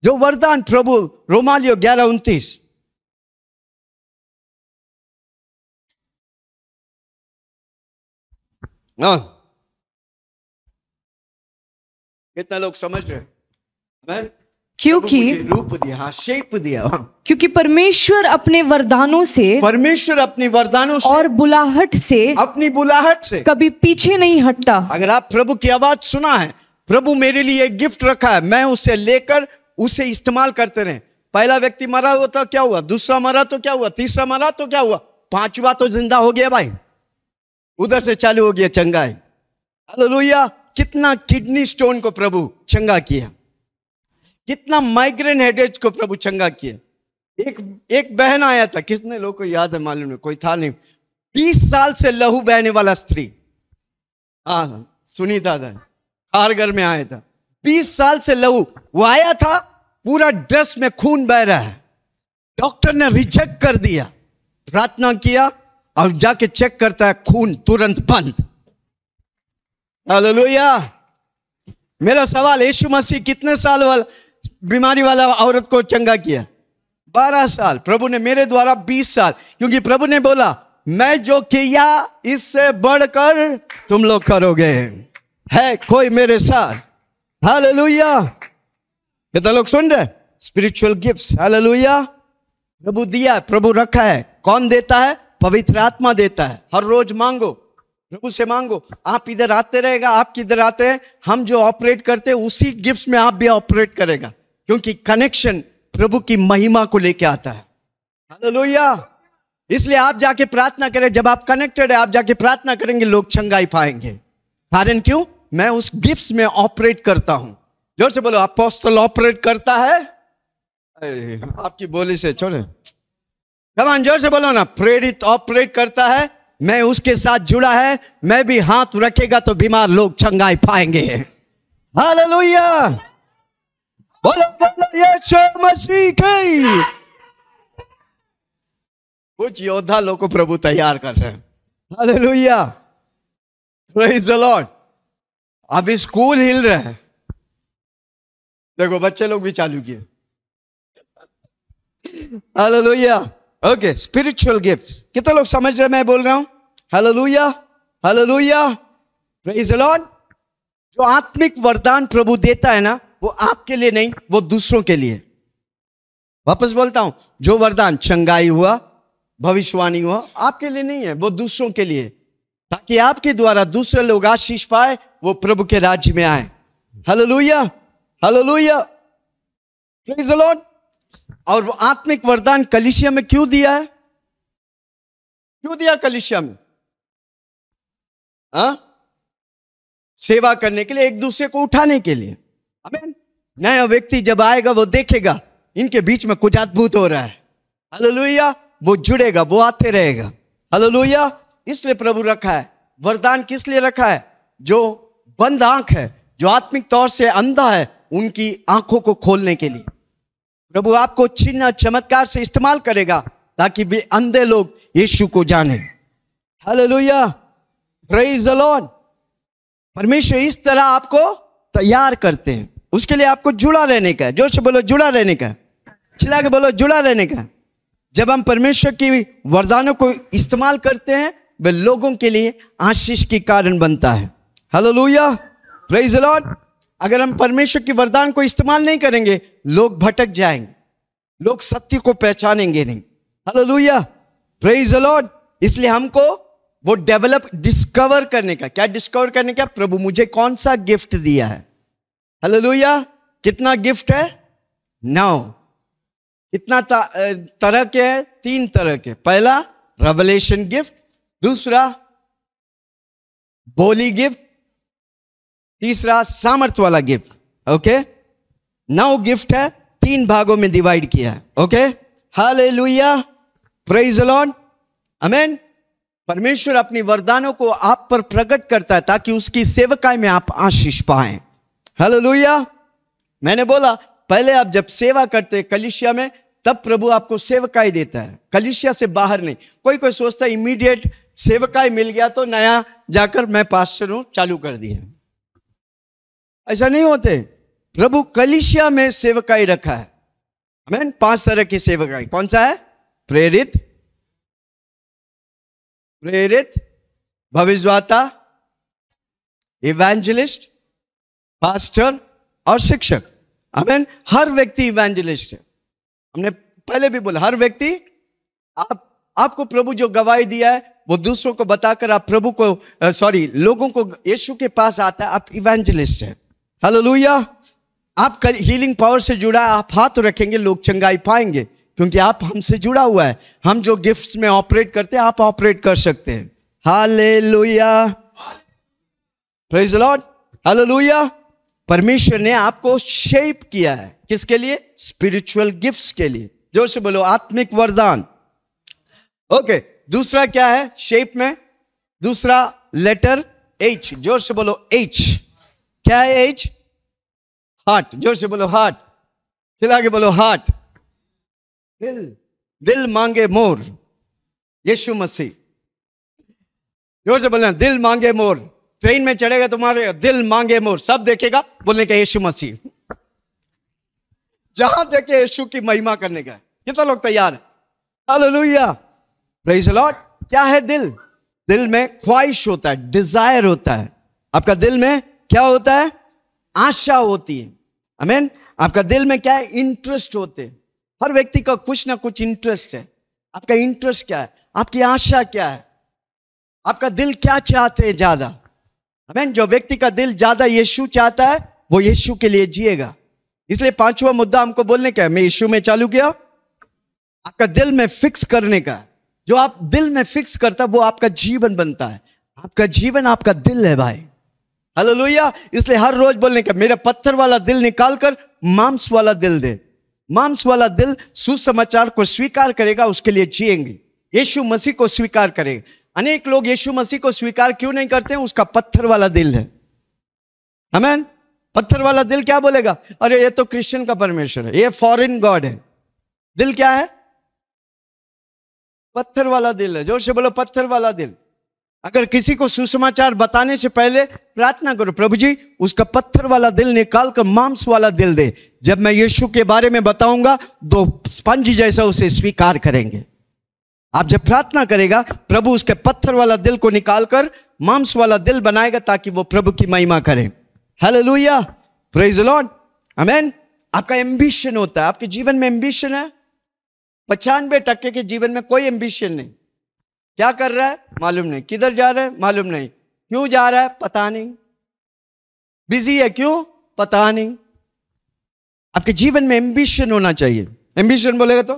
जो वरदान प्रभु रोमालियो ग्यारह उन्तीस ना कितना लोग समझ रहे हैं क्योंकि रूप दिया शेप दिया क्योंकि परमेश्वर अपने वरदानों से परमेश्वर अपने वरदानों से और बुलाहट से अपनी बुलाहट से कभी पीछे नहीं हटता अगर आप प्रभु की आवाज सुना है प्रभु मेरे लिए एक गिफ्ट रखा है मैं उसे लेकर उसे इस्तेमाल करते रहे पहला व्यक्ति मरा हुआ तो क्या हुआ दूसरा मरा तो क्या हुआ तीसरा मरा तो क्या हुआ पांचवा तो जिंदा हो गया भाई उधर से चालू हो गया चंगाई लोहिया कितना किडनी स्टोन को प्रभु चंगा किया कितना माइग्रेन हेडेज को प्रभु चंगा किए एक एक बहन आया था किसने लोग को याद है मालूम है कोई था नहीं बीस साल से लहू बहने वाला स्त्री हाँ सुनी दादा कारगर में आया था बीस साल से लहू वो आया था पूरा ड्रेस में खून बह रहा है डॉक्टर ने रिजेक्ट कर दिया प्रार्थना किया और जाके चेक करता है खून तुरंत बंद हालेलुया मेरा सवाल यीशु मसीह कितने साल वाला बीमारी वाला औरत को चंगा किया बारह साल प्रभु ने मेरे द्वारा बीस साल क्योंकि प्रभु ने बोला मैं जो किया इससे बढ़कर तुम लोग करोगे है कोई मेरे साथ हालेलुया कितना लोग सुन रहे स्पिरिचुअल गिफ्ट हालेलुया प्रभु दिया प्रभु रखा है कौन देता है पवित्र आत्मा देता है हर रोज मांगो प्रभु से मांगो आप इधर आते रहेगा आप किधर आते हैं हम जो ऑपरेट करते हैं उसी गिफ्ट में आप भी ऑपरेट करेगा क्योंकि कनेक्शन प्रभु की महिमा को लेके आता है हालेलुया इसलिए आप जाके प्रार्थना करें जब आप कनेक्टेड है आप जाके प्रार्थना करेंगे लोग चंगाई पाएंगे कारण क्यों मैं उस गिफ्ट में ऑपरेट करता हूं जोर से बोलो अपोस्टल ऑपरेट करता है आपकी बोली से छोड़े भगवान जोर से बोलो ना प्रेरित ऑपरेट करता है मैं उसके साथ जुड़ा है मैं भी हाथ रखेगा तो बीमार लोग चंगाई पाएंगे हालेलुया बोलो बोलो यीशु मसीह की कुछ योद्धा लोग को प्रभु तैयार कर रहे हैं हालेलुया प्रेज द लॉर्ड अभी स्कूल हिल रहे हैं देखो बच्चे लोग भी चालू किए हालेलुया ओके स्पिरिचुअल गिफ्ट कितने लोग समझ रहे मैं बोल रहा हूं hallelujah hallelujah praise the Lord जो आत्मिक वरदान प्रभु देता है ना वो आपके लिए नहीं वो दूसरों के लिए वापस बोलता हूं जो वरदान चंगाई हुआ भविष्यवाणी हुआ आपके लिए नहीं है वो दूसरों के लिए ताकि आपके द्वारा दूसरे लोग आशीष पाए वो प्रभु के राज्य में आए हलो लुया हलो लॉर्ड और वो आत्मिक वरदान कलिशिया में क्यों दिया है क्यों दिया कलिशिया में हा? सेवा करने के लिए एक दूसरे को उठाने के लिए अमेन नया व्यक्ति जब आएगा वो देखेगा इनके बीच में कुछ अद्भुत हो रहा है हलो वो जुड़ेगा वो आते रहेगा हलो इसलिए प्रभु रखा है वरदान किस लिए रखा है जो बंद आंख है जो आत्मिक तौर से अंधा है उनकी आंखों को खोलने के लिए प्रभु आपको चिन्ह चमत्कार से इस्तेमाल करेगा ताकि वे अंधे लोग यीशु को जाने हालेलुया प्रेज द लॉर्ड परमेश्वर इस तरह आपको तैयार करते हैं उसके लिए आपको जुड़ा रहने का जोर से बोलो जुड़ा रहने का चिल्ला के बोलो जुड़ा रहने का जब हम परमेश्वर की वरदानों को इस्तेमाल करते हैं वे लोगों के लिए आशीष के कारण बनता है हेलो लुया प्रेज लॉर्ड अगर हम परमेश्वर के वरदान को इस्तेमाल नहीं करेंगे लोग भटक जाएंगे लोग सत्य को पहचानेंगे नहीं हेलो लुया प्रेज लॉर्ड इसलिए हमको वो डेवलप डिस्कवर करने का क्या डिस्कवर करने का प्रभु मुझे कौन सा गिफ्ट दिया है हलोलुया कितना गिफ्ट है नौ कितना तरह के है तीन तरह के पहला रेवलेशन गिफ्ट दूसरा बोली गिफ्ट तीसरा सामर्थ वाला गिफ्ट ओके नौ गिफ्ट है तीन भागों में डिवाइड किया है ओके हले लुया प्रेज लॉन अमेन परमेश्वर अपनी वरदानों को आप पर प्रकट करता है ताकि उसकी सेवकाई में आप आशीष पाएं हालेलुया मैंने बोला पहले आप जब सेवा करते कलिशिया में तब प्रभु आपको सेवकाई देता है कलिशिया से बाहर नहीं कोई कोई सोचता है इमीडिएट सेवकाई मिल गया तो नया जाकर मैं पास्टर हूं चालू कर दिया ऐसा नहीं होते प्रभु कलिशिया में सेवकाई रखा है मैन पांच तरह की सेवकाई कौन सा है प्रेरित प्रेरित भविष्यवाता इवेंजलिस्ट पास्टर और शिक्षक हमें हर व्यक्ति इवेंजलिस्ट है हमने पहले भी बोला हर व्यक्ति आप आपको प्रभु जो गवाही दिया है वो दूसरों को बताकर आप प्रभु को सॉरी लोगों को यीशु के पास आता है आप इवेंजलिस्ट है हेलो आप हीलिंग पावर से जुड़ा है आप हाथ रखेंगे लोग चंगाई पाएंगे क्योंकि आप हमसे जुड़ा हुआ है हम जो गिफ्ट्स में ऑपरेट करते हैं आप ऑपरेट कर सकते हैं हाल लुया परमेश्वर ने आपको शेप किया है किसके लिए स्पिरिचुअल गिफ्ट्स के लिए जोर से बोलो आत्मिक वरदान ओके दूसरा क्या है शेप में दूसरा लेटर एच जोर से बोलो एच क्या है एच हार्ट जोर से बोलो हार्ट चिल्ला के बोलो हार्ट दिल दिल मांगे मोर यीशु मसीह जोर से बोलना दिल मांगे मोर ट्रेन में चढ़ेगा तुम्हारे दिल मांगे मोर सब देखेगा बोलने का यीशु मसीह जहां देखे यीशु की महिमा करने का कितना लोग तैयार है प्रेज लॉर्ड क्या है दिल दिल में ख्वाहिश होता है डिजायर होता है आपका दिल में क्या होता है आशा होती है अमेन आपका दिल में क्या है इंटरेस्ट होते हैं हर व्यक्ति का कुछ ना कुछ इंटरेस्ट है आपका इंटरेस्ट क्या है आपकी आशा क्या है आपका दिल क्या चाहते हैं ज्यादा हमें जो व्यक्ति का दिल ज्यादा यीशु चाहता है वो यीशु के लिए जिएगा इसलिए पांचवा मुद्दा हमको बोलने का है मैं यीशु में चालू किया आपका दिल में फिक्स करने का जो आप दिल में फिक्स करता वो आपका जीवन बनता है आपका जीवन आपका दिल है भाई हेलो इसलिए हर रोज बोलने का मेरा पत्थर वाला दिल निकाल कर मांस वाला दिल दे मांस वाला दिल सुसमाचार को स्वीकार करेगा उसके लिए जिएंगे यीशु मसीह को स्वीकार करें अनेक लोग यीशु मसीह को स्वीकार क्यों नहीं करते हैं उसका पत्थर वाला दिल है हमें पत्थर वाला दिल क्या बोलेगा अरे ये तो क्रिश्चियन का परमेश्वर है ये फॉरेन गॉड है दिल क्या है पत्थर वाला दिल है जोर से बोलो पत्थर वाला दिल अगर किसी को सुसमाचार बताने से पहले प्रार्थना करो प्रभु जी उसका पत्थर वाला दिल निकाल कर मांस वाला दिल दे जब मैं यीशु के बारे में बताऊंगा तो स्पंज जैसा उसे स्वीकार करेंगे आप जब प्रार्थना करेगा प्रभु उसके पत्थर वाला दिल को निकालकर मांस वाला दिल बनाएगा ताकि वो प्रभु की महिमा करे hallelujah praise Lord amen आपका एम्बिशन होता है आपके जीवन में एम्बिशन है पचानवे टक्के के जीवन में कोई एम्बिशन नहीं क्या कर रहा है मालूम नहीं किधर जा रहा है मालूम नहीं क्यों जा रहा है पता नहीं बिजी है क्यों पता नहीं आपके जीवन में एम्बिशन होना चाहिए एम्बिशन बोलेगा तो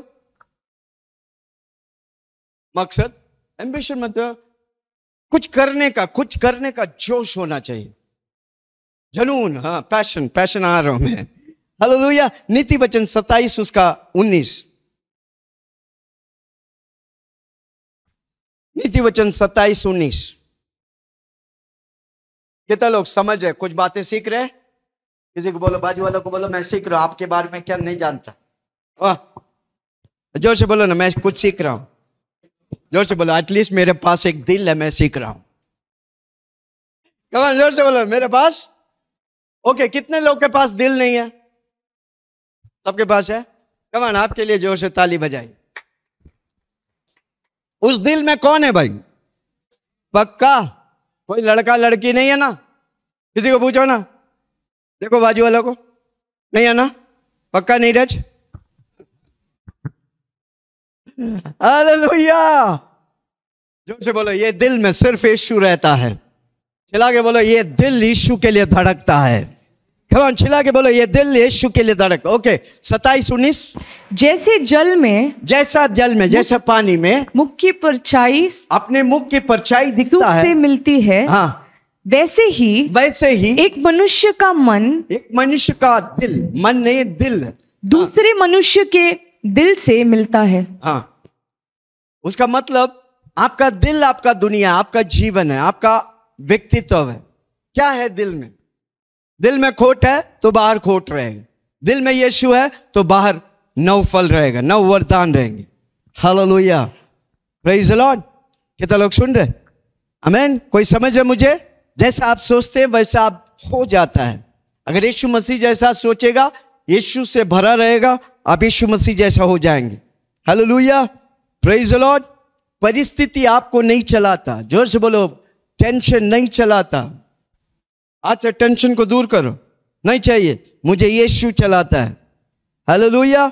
मकसद एम्बिशन मतलब कुछ करने का कुछ करने का जोश होना चाहिए जनून हाँ पैशन पैशन आ रहा हूं मैं हेलो नीति वचन सत्ताईस उसका उन्नीस नीति वचन सत्ताईस उन्नीस कितना लोग समझ रहे कुछ बातें सीख रहे किसी को बोलो बाजू वालों को बोलो मैं सीख रहा हूं आपके बारे में क्या नहीं जानता जोश बोलो ना मैं कुछ सीख रहा हूं जोर से बोलो एटलीस्ट मेरे पास एक दिल है मैं सीख रहा हूं कमान जोर से बोलो मेरे पास ओके okay, कितने लोग के पास दिल नहीं है सबके पास है कमान आपके लिए जोर से ताली बजाई उस दिल में कौन है भाई पक्का कोई लड़का लड़की नहीं है ना किसी को पूछो ना देखो बाजू वालों को नहीं है ना पक्का नहीं रज हालेलुया जोर से बोलो ये दिल में सिर्फ यीशु रहता है चिल्ला के बोलो ये दिल यीशु के लिए धड़कता है कमान चिल्ला के बोलो ये दिल यीशु के लिए धड़क ओके सताइस उन्नीस जैसे जल में जैसा जल में जैसे पानी में मुख की परछाई अपने मुख की परछाई दिखता है मिलती है हाँ वैसे ही वैसे ही एक मनुष्य का मन एक मनुष्य का दिल मन नहीं दिल दूसरे हाँ, मनुष्य के दिल से मिलता है हाँ उसका मतलब आपका दिल आपका दुनिया आपका जीवन है आपका व्यक्तित्व है क्या है दिल में दिल में खोट है तो बाहर खोट रहेगा दिल में यीशु है तो बाहर नव फल रहेगा नव वरदान रहेंगे हालेलुया प्रेज लॉर्ड कितना लोग सुन रहे अमेन कोई समझ है मुझे जैसा आप सोचते हैं वैसा आप हो जाता है अगर यीशु मसीह जैसा सोचेगा यीशु से भरा रहेगा आप यीशु मसीह जैसा हो जाएंगे हेलो लुया प्रेज लॉर्ड परिस्थिति आपको नहीं चलाता जोर से बोलो टेंशन नहीं चलाता आज से टेंशन को दूर करो नहीं चाहिए मुझे यीशु चलाता है हेलो लुया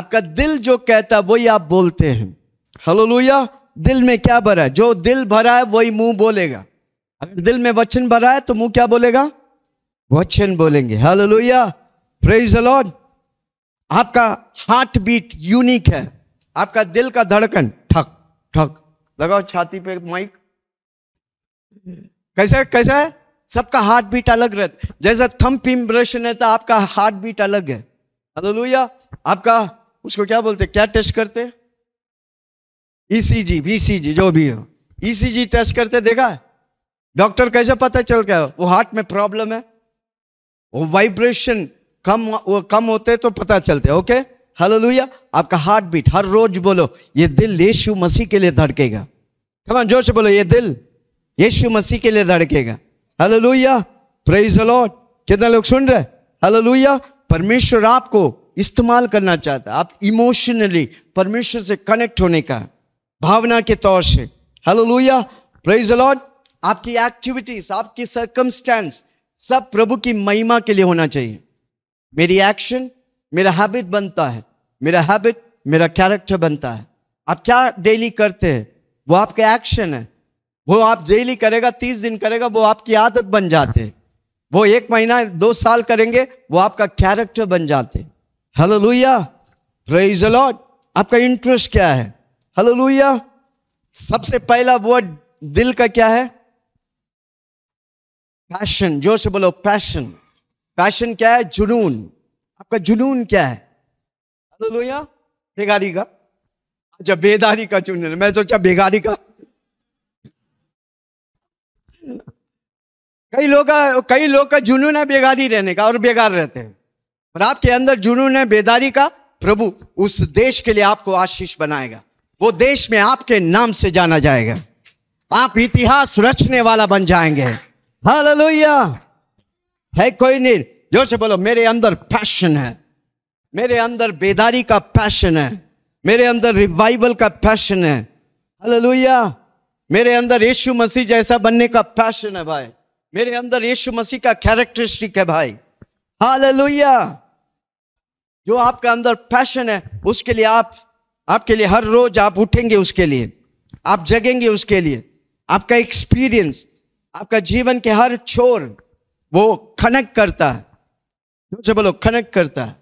आपका दिल जो कहता है वही आप बोलते हैं हेलो लुया दिल में क्या भरा है जो दिल भरा है वही मुंह बोलेगा अगर दिल में वचन भरा है तो मुंह क्या बोलेगा वचन बोलेंगे हेलो लुया प्रेज लॉर्ड आपका हार्ट बीट यूनिक है आपका दिल का धड़कन ठक ठक लगाओ छाती पे माइक कैसा कैसा है सबका हार्ट बीट अलग रहता जैसा थम्प इम्प्रेशन है तो आपका हार्ट बीट अलग है हेलो आपका उसको क्या बोलते क्या टेस्ट करते ईसीजी बीसीजी e जो भी हो ईसीजी e टेस्ट करते देखा डॉक्टर कैसे पता चल गया वो हार्ट में प्रॉब्लम है वो वाइब्रेशन कम वो कम होते तो पता चलते ओके हालेलुया आपका हार्ट बीट हर रोज बोलो ये दिल यीशु मसीह के लिए धड़केगा कम जोर से बोलो ये दिल यीशु मसीह के लिए धड़केगा हालेलुया प्रेज लॉर्ड कितने लोग सुन रहे हालेलुया परमेश्वर आपको इस्तेमाल करना चाहता है आप इमोशनली परमेश्वर से कनेक्ट होने का भावना के तौर से हालेलुया प्रेज लॉर्ड आपकी एक्टिविटीज आपकी सर्कमस्टेंस सब प्रभु की महिमा के लिए होना चाहिए मेरी एक्शन मेरा हैबिट बनता है मेरा हैबिट मेरा कैरेक्टर बनता है आप क्या डेली करते हैं वो आपके एक्शन है वो आप डेली करेगा तीस दिन करेगा वो आपकी आदत बन जाते हैं वो एक महीना दो साल करेंगे वो आपका कैरेक्टर बन जाते हेलो लुया रेज अलॉट आपका इंटरेस्ट क्या है हेलो लुया सबसे पहला वर्ड दिल का क्या है पैशन जोर से बोलो पैशन पैशन क्या है जुनून आपका जुनून क्या है लोहिया बेगारी का अच्छा बेदारी का जुनून मैं सोचा बेगारी का कई लोग का कई लोग का जुनून है बेगारी रहने का और बेगार रहते हैं पर आपके अंदर जुनून है बेदारी का प्रभु उस देश के लिए आपको आशीष बनाएगा वो देश में आपके नाम से जाना जाएगा आप इतिहास रचने वाला बन जाएंगे लोहिया है कोई नहीं जोर से बोलो मेरे अंदर पैशन है मेरे अंदर बेदारी का पैशन है मेरे अंदर रिवाइवल का पैशन है हालेलुया मेरे अंदर यीशु मसीह जैसा बनने का पैशन है भाई मेरे अंदर यीशु मसीह का कैरेक्टरिस्टिक है भाई हालेलुया जो आपका अंदर पैशन है उसके लिए आप आपके लिए हर रोज आप उठेंगे उसके लिए आप जगेंगे उसके लिए आपका एक्सपीरियंस आपका जीवन के हर छोर वो कनेक्ट करता है मुझे बोलो कनेक्ट करता है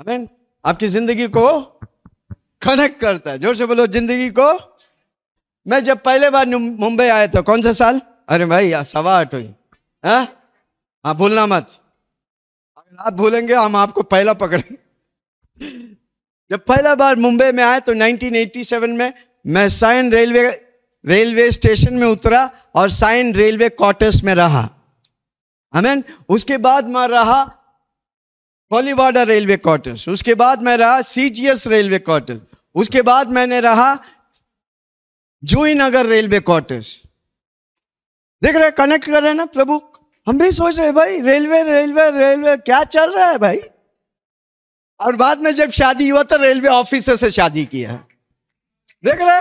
हमें आपकी जिंदगी को कनेक्ट करता है जोर से बोलो जिंदगी को मैं जब पहले बार मुंबई आया था कौन सा साल अरे भाई यार सवा आठ हुई हाँ भूलना मत अगर आप भूलेंगे हम आपको पहला पकड़े जब पहला बार मुंबई में आया तो 1987 में मैं साइन रेलवे रेलवे स्टेशन में उतरा और साइन रेलवे क्वार्टर्स में रहा हमें उसके बाद मैं रहा कोलीवाडा रेलवे क्वार्टर्स उसके बाद मैं रहा सीजीएस रेलवे क्वार्टर्स उसके बाद मैंने रहा जूई नगर रेलवे क्वार्टर्स देख रहे कनेक्ट कर रहे हैं ना प्रभु हम भी सोच रहे भाई रेलवे रेलवे रेलवे क्या चल रहा है भाई और बाद में जब शादी हुआ तो रेलवे ऑफिस से शादी किया देख रहे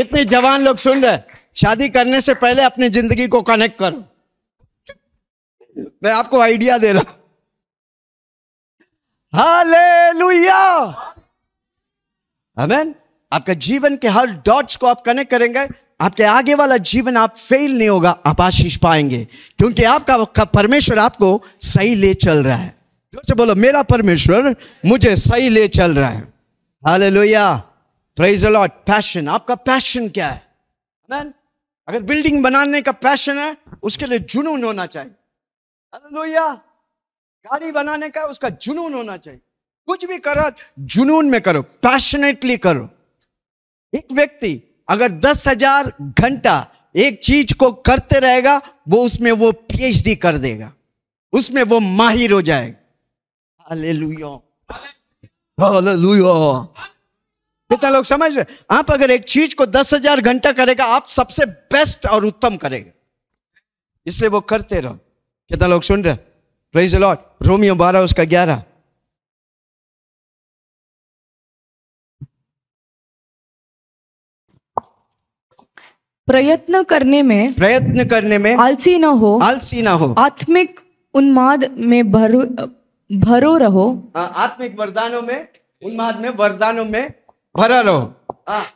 कितने जवान लोग सुन रहे शादी करने से पहले अपनी जिंदगी को कनेक्ट करो मैं आपको आइडिया दे रहा हाले लुया हमेन आपका जीवन के हर डॉट्स को आप कनेक्ट करेंगे आपके आगे वाला जीवन आप फेल नहीं होगा आप आशीष पाएंगे क्योंकि आपका परमेश्वर आपको सही ले चल रहा है जो से बोलो मेरा परमेश्वर मुझे सही ले चल रहा है hallelujah praise a lot passion आपका पैशन क्या है मैन अगर बिल्डिंग बनाने का पैशन है उसके लिए जुनून होना चाहिए अलोया गाड़ी बनाने का उसका जुनून होना चाहिए कुछ भी करो जुनून में करो पैशनेटली करो एक व्यक्ति अगर दस हजार घंटा एक चीज को करते रहेगा वो उसमें वो पीएचडी कर देगा उसमें वो माहिर हो जाएगा हालेलुया हालेलुया कितना लोग समझ रहे आप अगर एक चीज को दस हजार घंटा करेगा आप सबसे बेस्ट और उत्तम करेगा इसलिए वो करते रहो कितना लोग सुन रहे लॉर्ड रोमियो बारह उसका ग्यारह प्रयत्न करने में प्रयत्न करने में आलसी ना हो आलसी ना हो आत्मिक उन्माद में भरो भरो रहो हाँ, आत्मिक वरदानों में उन्माद में वरदानों में भरा रहो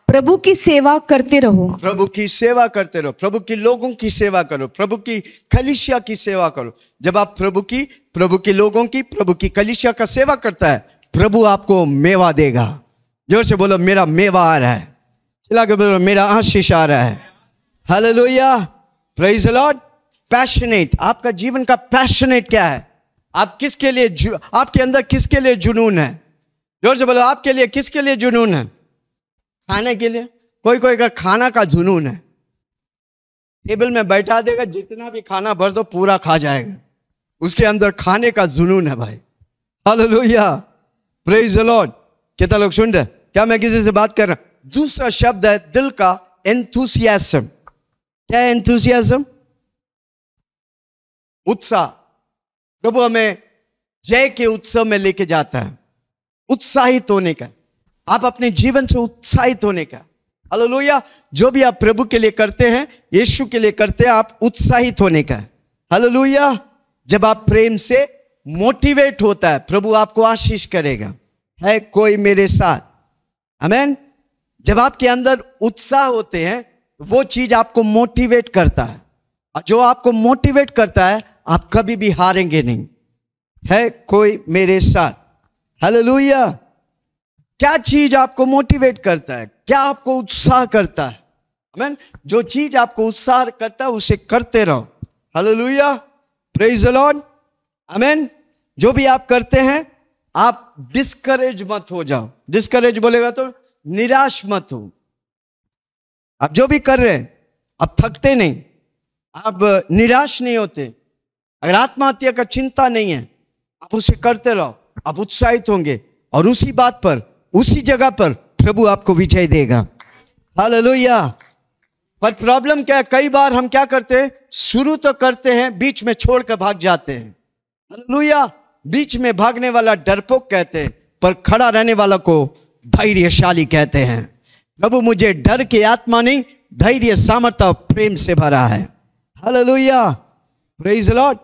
प्रभु की सेवा करते रहो प्रभु की सेवा करते रहो प्रभु की लोगों की सेवा करो प्रभु की कलिशिया की सेवा करो जब आप प्रभु की प्रभु के लोगों की प्रभु की कलिशिया का सेवा करता है प्रभु आपको मेवा देगा जोर से बोलो मेरा मेवा आ रहा है चला के बोलो मेरा आशीष आ रहा है लोहिया प्रेज लॉर्ड पैशनेट आपका जीवन का पैशनेट क्या है आप किसके लिए आपके अंदर किसके लिए जुनून है जोर से बोलो आपके लिए किसके लिए जुनून है खाने के लिए कोई कोई का खाना का जुनून है टेबल में बैठा देगा जितना भी खाना भर दो पूरा खा जाएगा उसके अंदर खाने का जुनून है भाई लोहिया प्रेज लॉर्ड कितना लोग सुन रहे क्या मैं किसी से बात कर रहा हूं दूसरा शब्द है दिल का एंथुसियासम क्या है एंथुसियासम उत्साह प्रभु हमें जय के उत्सव में लेके जाता है उत्साहित होने का आप अपने जीवन से उत्साहित होने का हलो जो भी आप प्रभु के लिए करते हैं यीशु के लिए करते हैं आप उत्साहित होने का हलो जब आप प्रेम से मोटिवेट होता है प्रभु आपको आशीष करेगा है कोई मेरे साथ अमेन जब आपके अंदर उत्साह होते हैं वो चीज आपको मोटिवेट करता है जो आपको मोटिवेट करता है आप कभी भी हारेंगे नहीं है कोई मेरे साथ हालेलुया क्या चीज आपको मोटिवेट करता है क्या आपको उत्साह करता है अमेन जो चीज आपको उत्साह करता है उसे करते रहो हालेलुया प्रेज लॉर्ड अमेन जो भी आप करते हैं आप डिस्करेज मत हो जाओ डिस्करेज बोलेगा तो निराश मत हो आप जो भी कर रहे हैं आप थकते नहीं आप निराश नहीं होते अगर आत्महत्या का चिंता नहीं है आप उसे करते रहो आप उत्साहित होंगे और उसी बात पर उसी जगह पर प्रभु आपको विजय देगा हालेलुया पर प्रॉब्लम क्या है कई बार हम क्या करते हैं शुरू तो करते हैं बीच में छोड़कर भाग जाते हैं हालेलुया बीच में भागने वाला डरपोक कहते हैं पर खड़ा रहने वाला को धैर्यशाली कहते हैं प्रभु मुझे डर के आत्मा नहीं धैर्य सामर्थ्य प्रेम से भरा है हालेलुया प्रेज लॉर्ड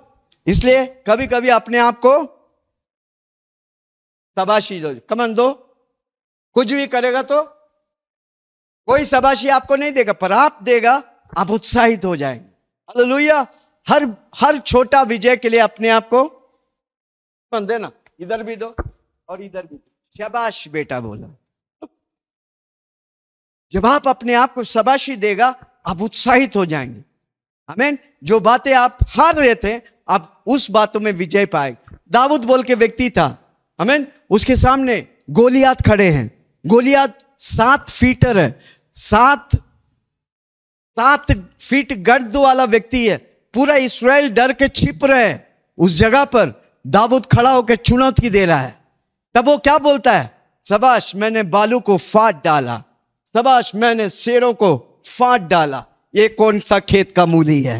इसलिए कभी कभी अपने आप को शाबाशी दो कमन दो कुछ भी करेगा तो कोई शबाशी आपको नहीं देगा पर आप देगा आप उत्साहित हो जाएंगे हालेलुया हर हर छोटा विजय के लिए अपने आप को कमन देना इधर भी दो और इधर भी दो शबाश बेटा बोला जब आप अपने आप को शबाशी देगा आप उत्साहित हो जाएंगे हमें जो बातें आप हार रहे थे आप उस बातों में विजय पाए दाऊद बोल के व्यक्ति था अमेन उसके सामने गोलियात खड़े हैं गोलियात सात फीटर है सात सात फीट गर्द वाला व्यक्ति है पूरा इसराइल डर के छिप रहे है उस जगह पर दाऊद खड़ा होकर चुनौती दे रहा है तब वो क्या बोलता है सबाश मैंने बालू को फाट डाला सबाश मैंने शेरों को फाट डाला ये कौन सा खेत का मूली है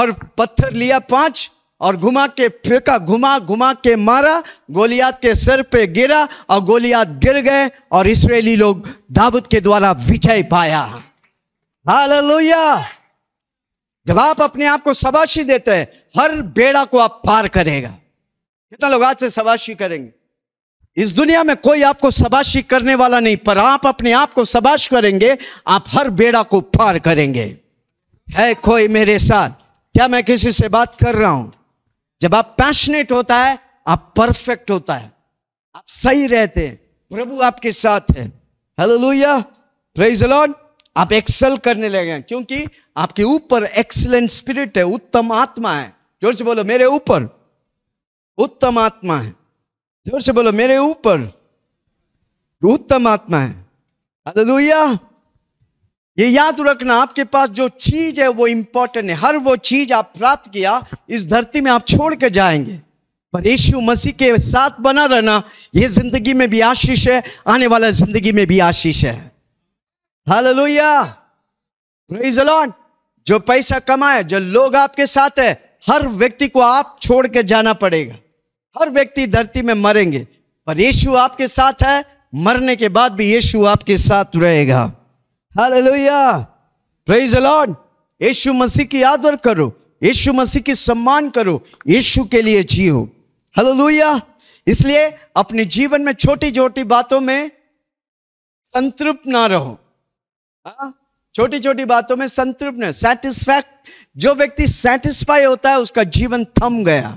और पत्थर लिया पांच और घुमा के फेंका घुमा घुमा के मारा गोलियात के सर पे गिरा और गोलियात गिर गए और इसराइली लोग दाऊद के द्वारा विजय पाया हालेलुया जब आप अपने आप को शबाशी देते हैं हर बेड़ा को आप पार करेगा कितना लोग आज से शबाशी करेंगे इस दुनिया में कोई आपको शबाशी करने वाला नहीं पर आप अपने आप को सबाश करेंगे आप हर बेड़ा को पार करेंगे है कोई मेरे साथ क्या मैं किसी से बात कर रहा हूं जब आप पैशनेट होता है आप परफेक्ट होता है आप सही रहते हैं प्रभु आपके साथ है हेलो लुया प्रेज आप एक्सेल करने लगे क्योंकि आपके ऊपर एक्सलेंट स्पिरिट है उत्तम आत्मा है जोर से बोलो मेरे ऊपर उत्तम आत्मा है जोर से बोलो मेरे ऊपर उत्तम आत्मा है हेलो ये याद रखना आपके पास जो चीज है वो इंपॉर्टेंट है हर वो चीज आप प्राप्त किया इस धरती में आप छोड़ के जाएंगे पर यीशु मसीह के साथ बना रहना ये जिंदगी में भी आशीष है आने वाला जिंदगी में भी आशीष है हालेलुया जो पैसा कमाए जो लोग आपके साथ है हर व्यक्ति को आप छोड़ के जाना पड़ेगा हर व्यक्ति धरती में मरेंगे पर यीशु आपके साथ है मरने के बाद भी यीशु आपके साथ रहेगा hallelujah praise Lord Yeshu Masih की आदर करो यीशु मसीह की सम्मान करो यीशु के लिए जियो हालेलुया इसलिए अपने जीवन में छोटी छोटी बातों में संतृप्त ना रहो हाँ? छोटी छोटी बातों में संतृप्त न सेटिस्फैक्ट जो व्यक्ति सेटिस्फाई होता है उसका जीवन थम गया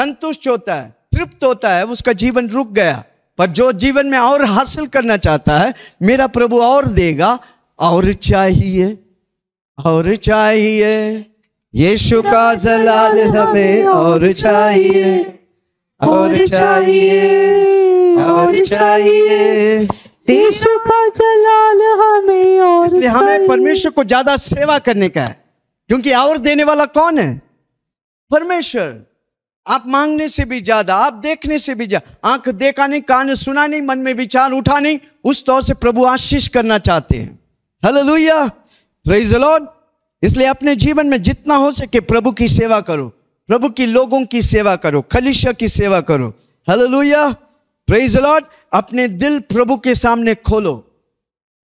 संतुष्ट होता है तृप्त होता है उसका जीवन रुक गया पर जो जीवन में और हासिल करना चाहता है मेरा प्रभु और देगा और चाहिए और चाहिए यीशु का जलाल हमें और चाहिए और चाहिए और चाहिए यीशु का जलाल हमें और इसलिए हमें परमेश्वर को ज्यादा सेवा करने का है क्योंकि और देने वाला कौन है परमेश्वर आप मांगने से भी ज्यादा आप देखने से भी ज्यादा आंख देखा नहीं कान सुना नहीं मन में विचार उठा नहीं उस तौर से प्रभु आशीष करना चाहते हैं हेलो लुइया लॉर्ड इसलिए अपने जीवन में जितना हो सके प्रभु की सेवा करो प्रभु की लोगों की सेवा करो खलिश की सेवा करो हेलो प्रेज लॉर्ड अपने दिल प्रभु के सामने खोलो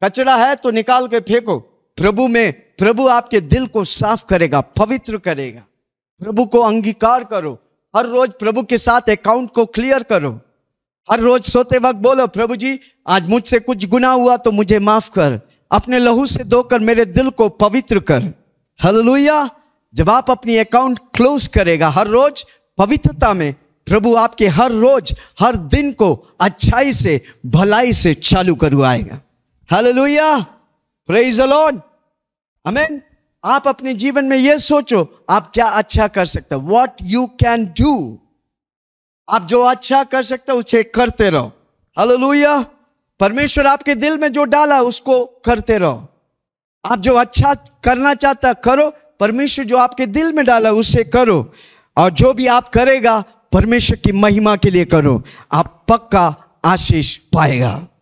कचरा है तो निकाल के फेंको प्रभु में प्रभु आपके दिल को साफ करेगा पवित्र करेगा प्रभु को अंगीकार करो हर रोज प्रभु के साथ अकाउंट को क्लियर करो हर रोज सोते वक्त बोलो प्रभु जी आज मुझसे कुछ गुना हुआ तो मुझे माफ कर अपने लहू से धोकर मेरे दिल को पवित्र कर हलुया जब आप अपनी अकाउंट क्लोज करेगा हर रोज पवित्रता में प्रभु आपके हर रोज हर दिन को अच्छाई से भलाई से चालू करवाएगा हलुया प्रेज अलोन अमेन आप अपने जीवन में यह सोचो आप क्या अच्छा कर सकते हो वॉट यू कैन डू आप जो अच्छा कर सकते हो उसे करते रहो हलो परमेश्वर आपके दिल में जो डाला उसको करते रहो आप जो अच्छा करना चाहता करो परमेश्वर जो आपके दिल में डाला उसे करो और जो भी आप करेगा परमेश्वर की महिमा के लिए करो आप पक्का आशीष पाएगा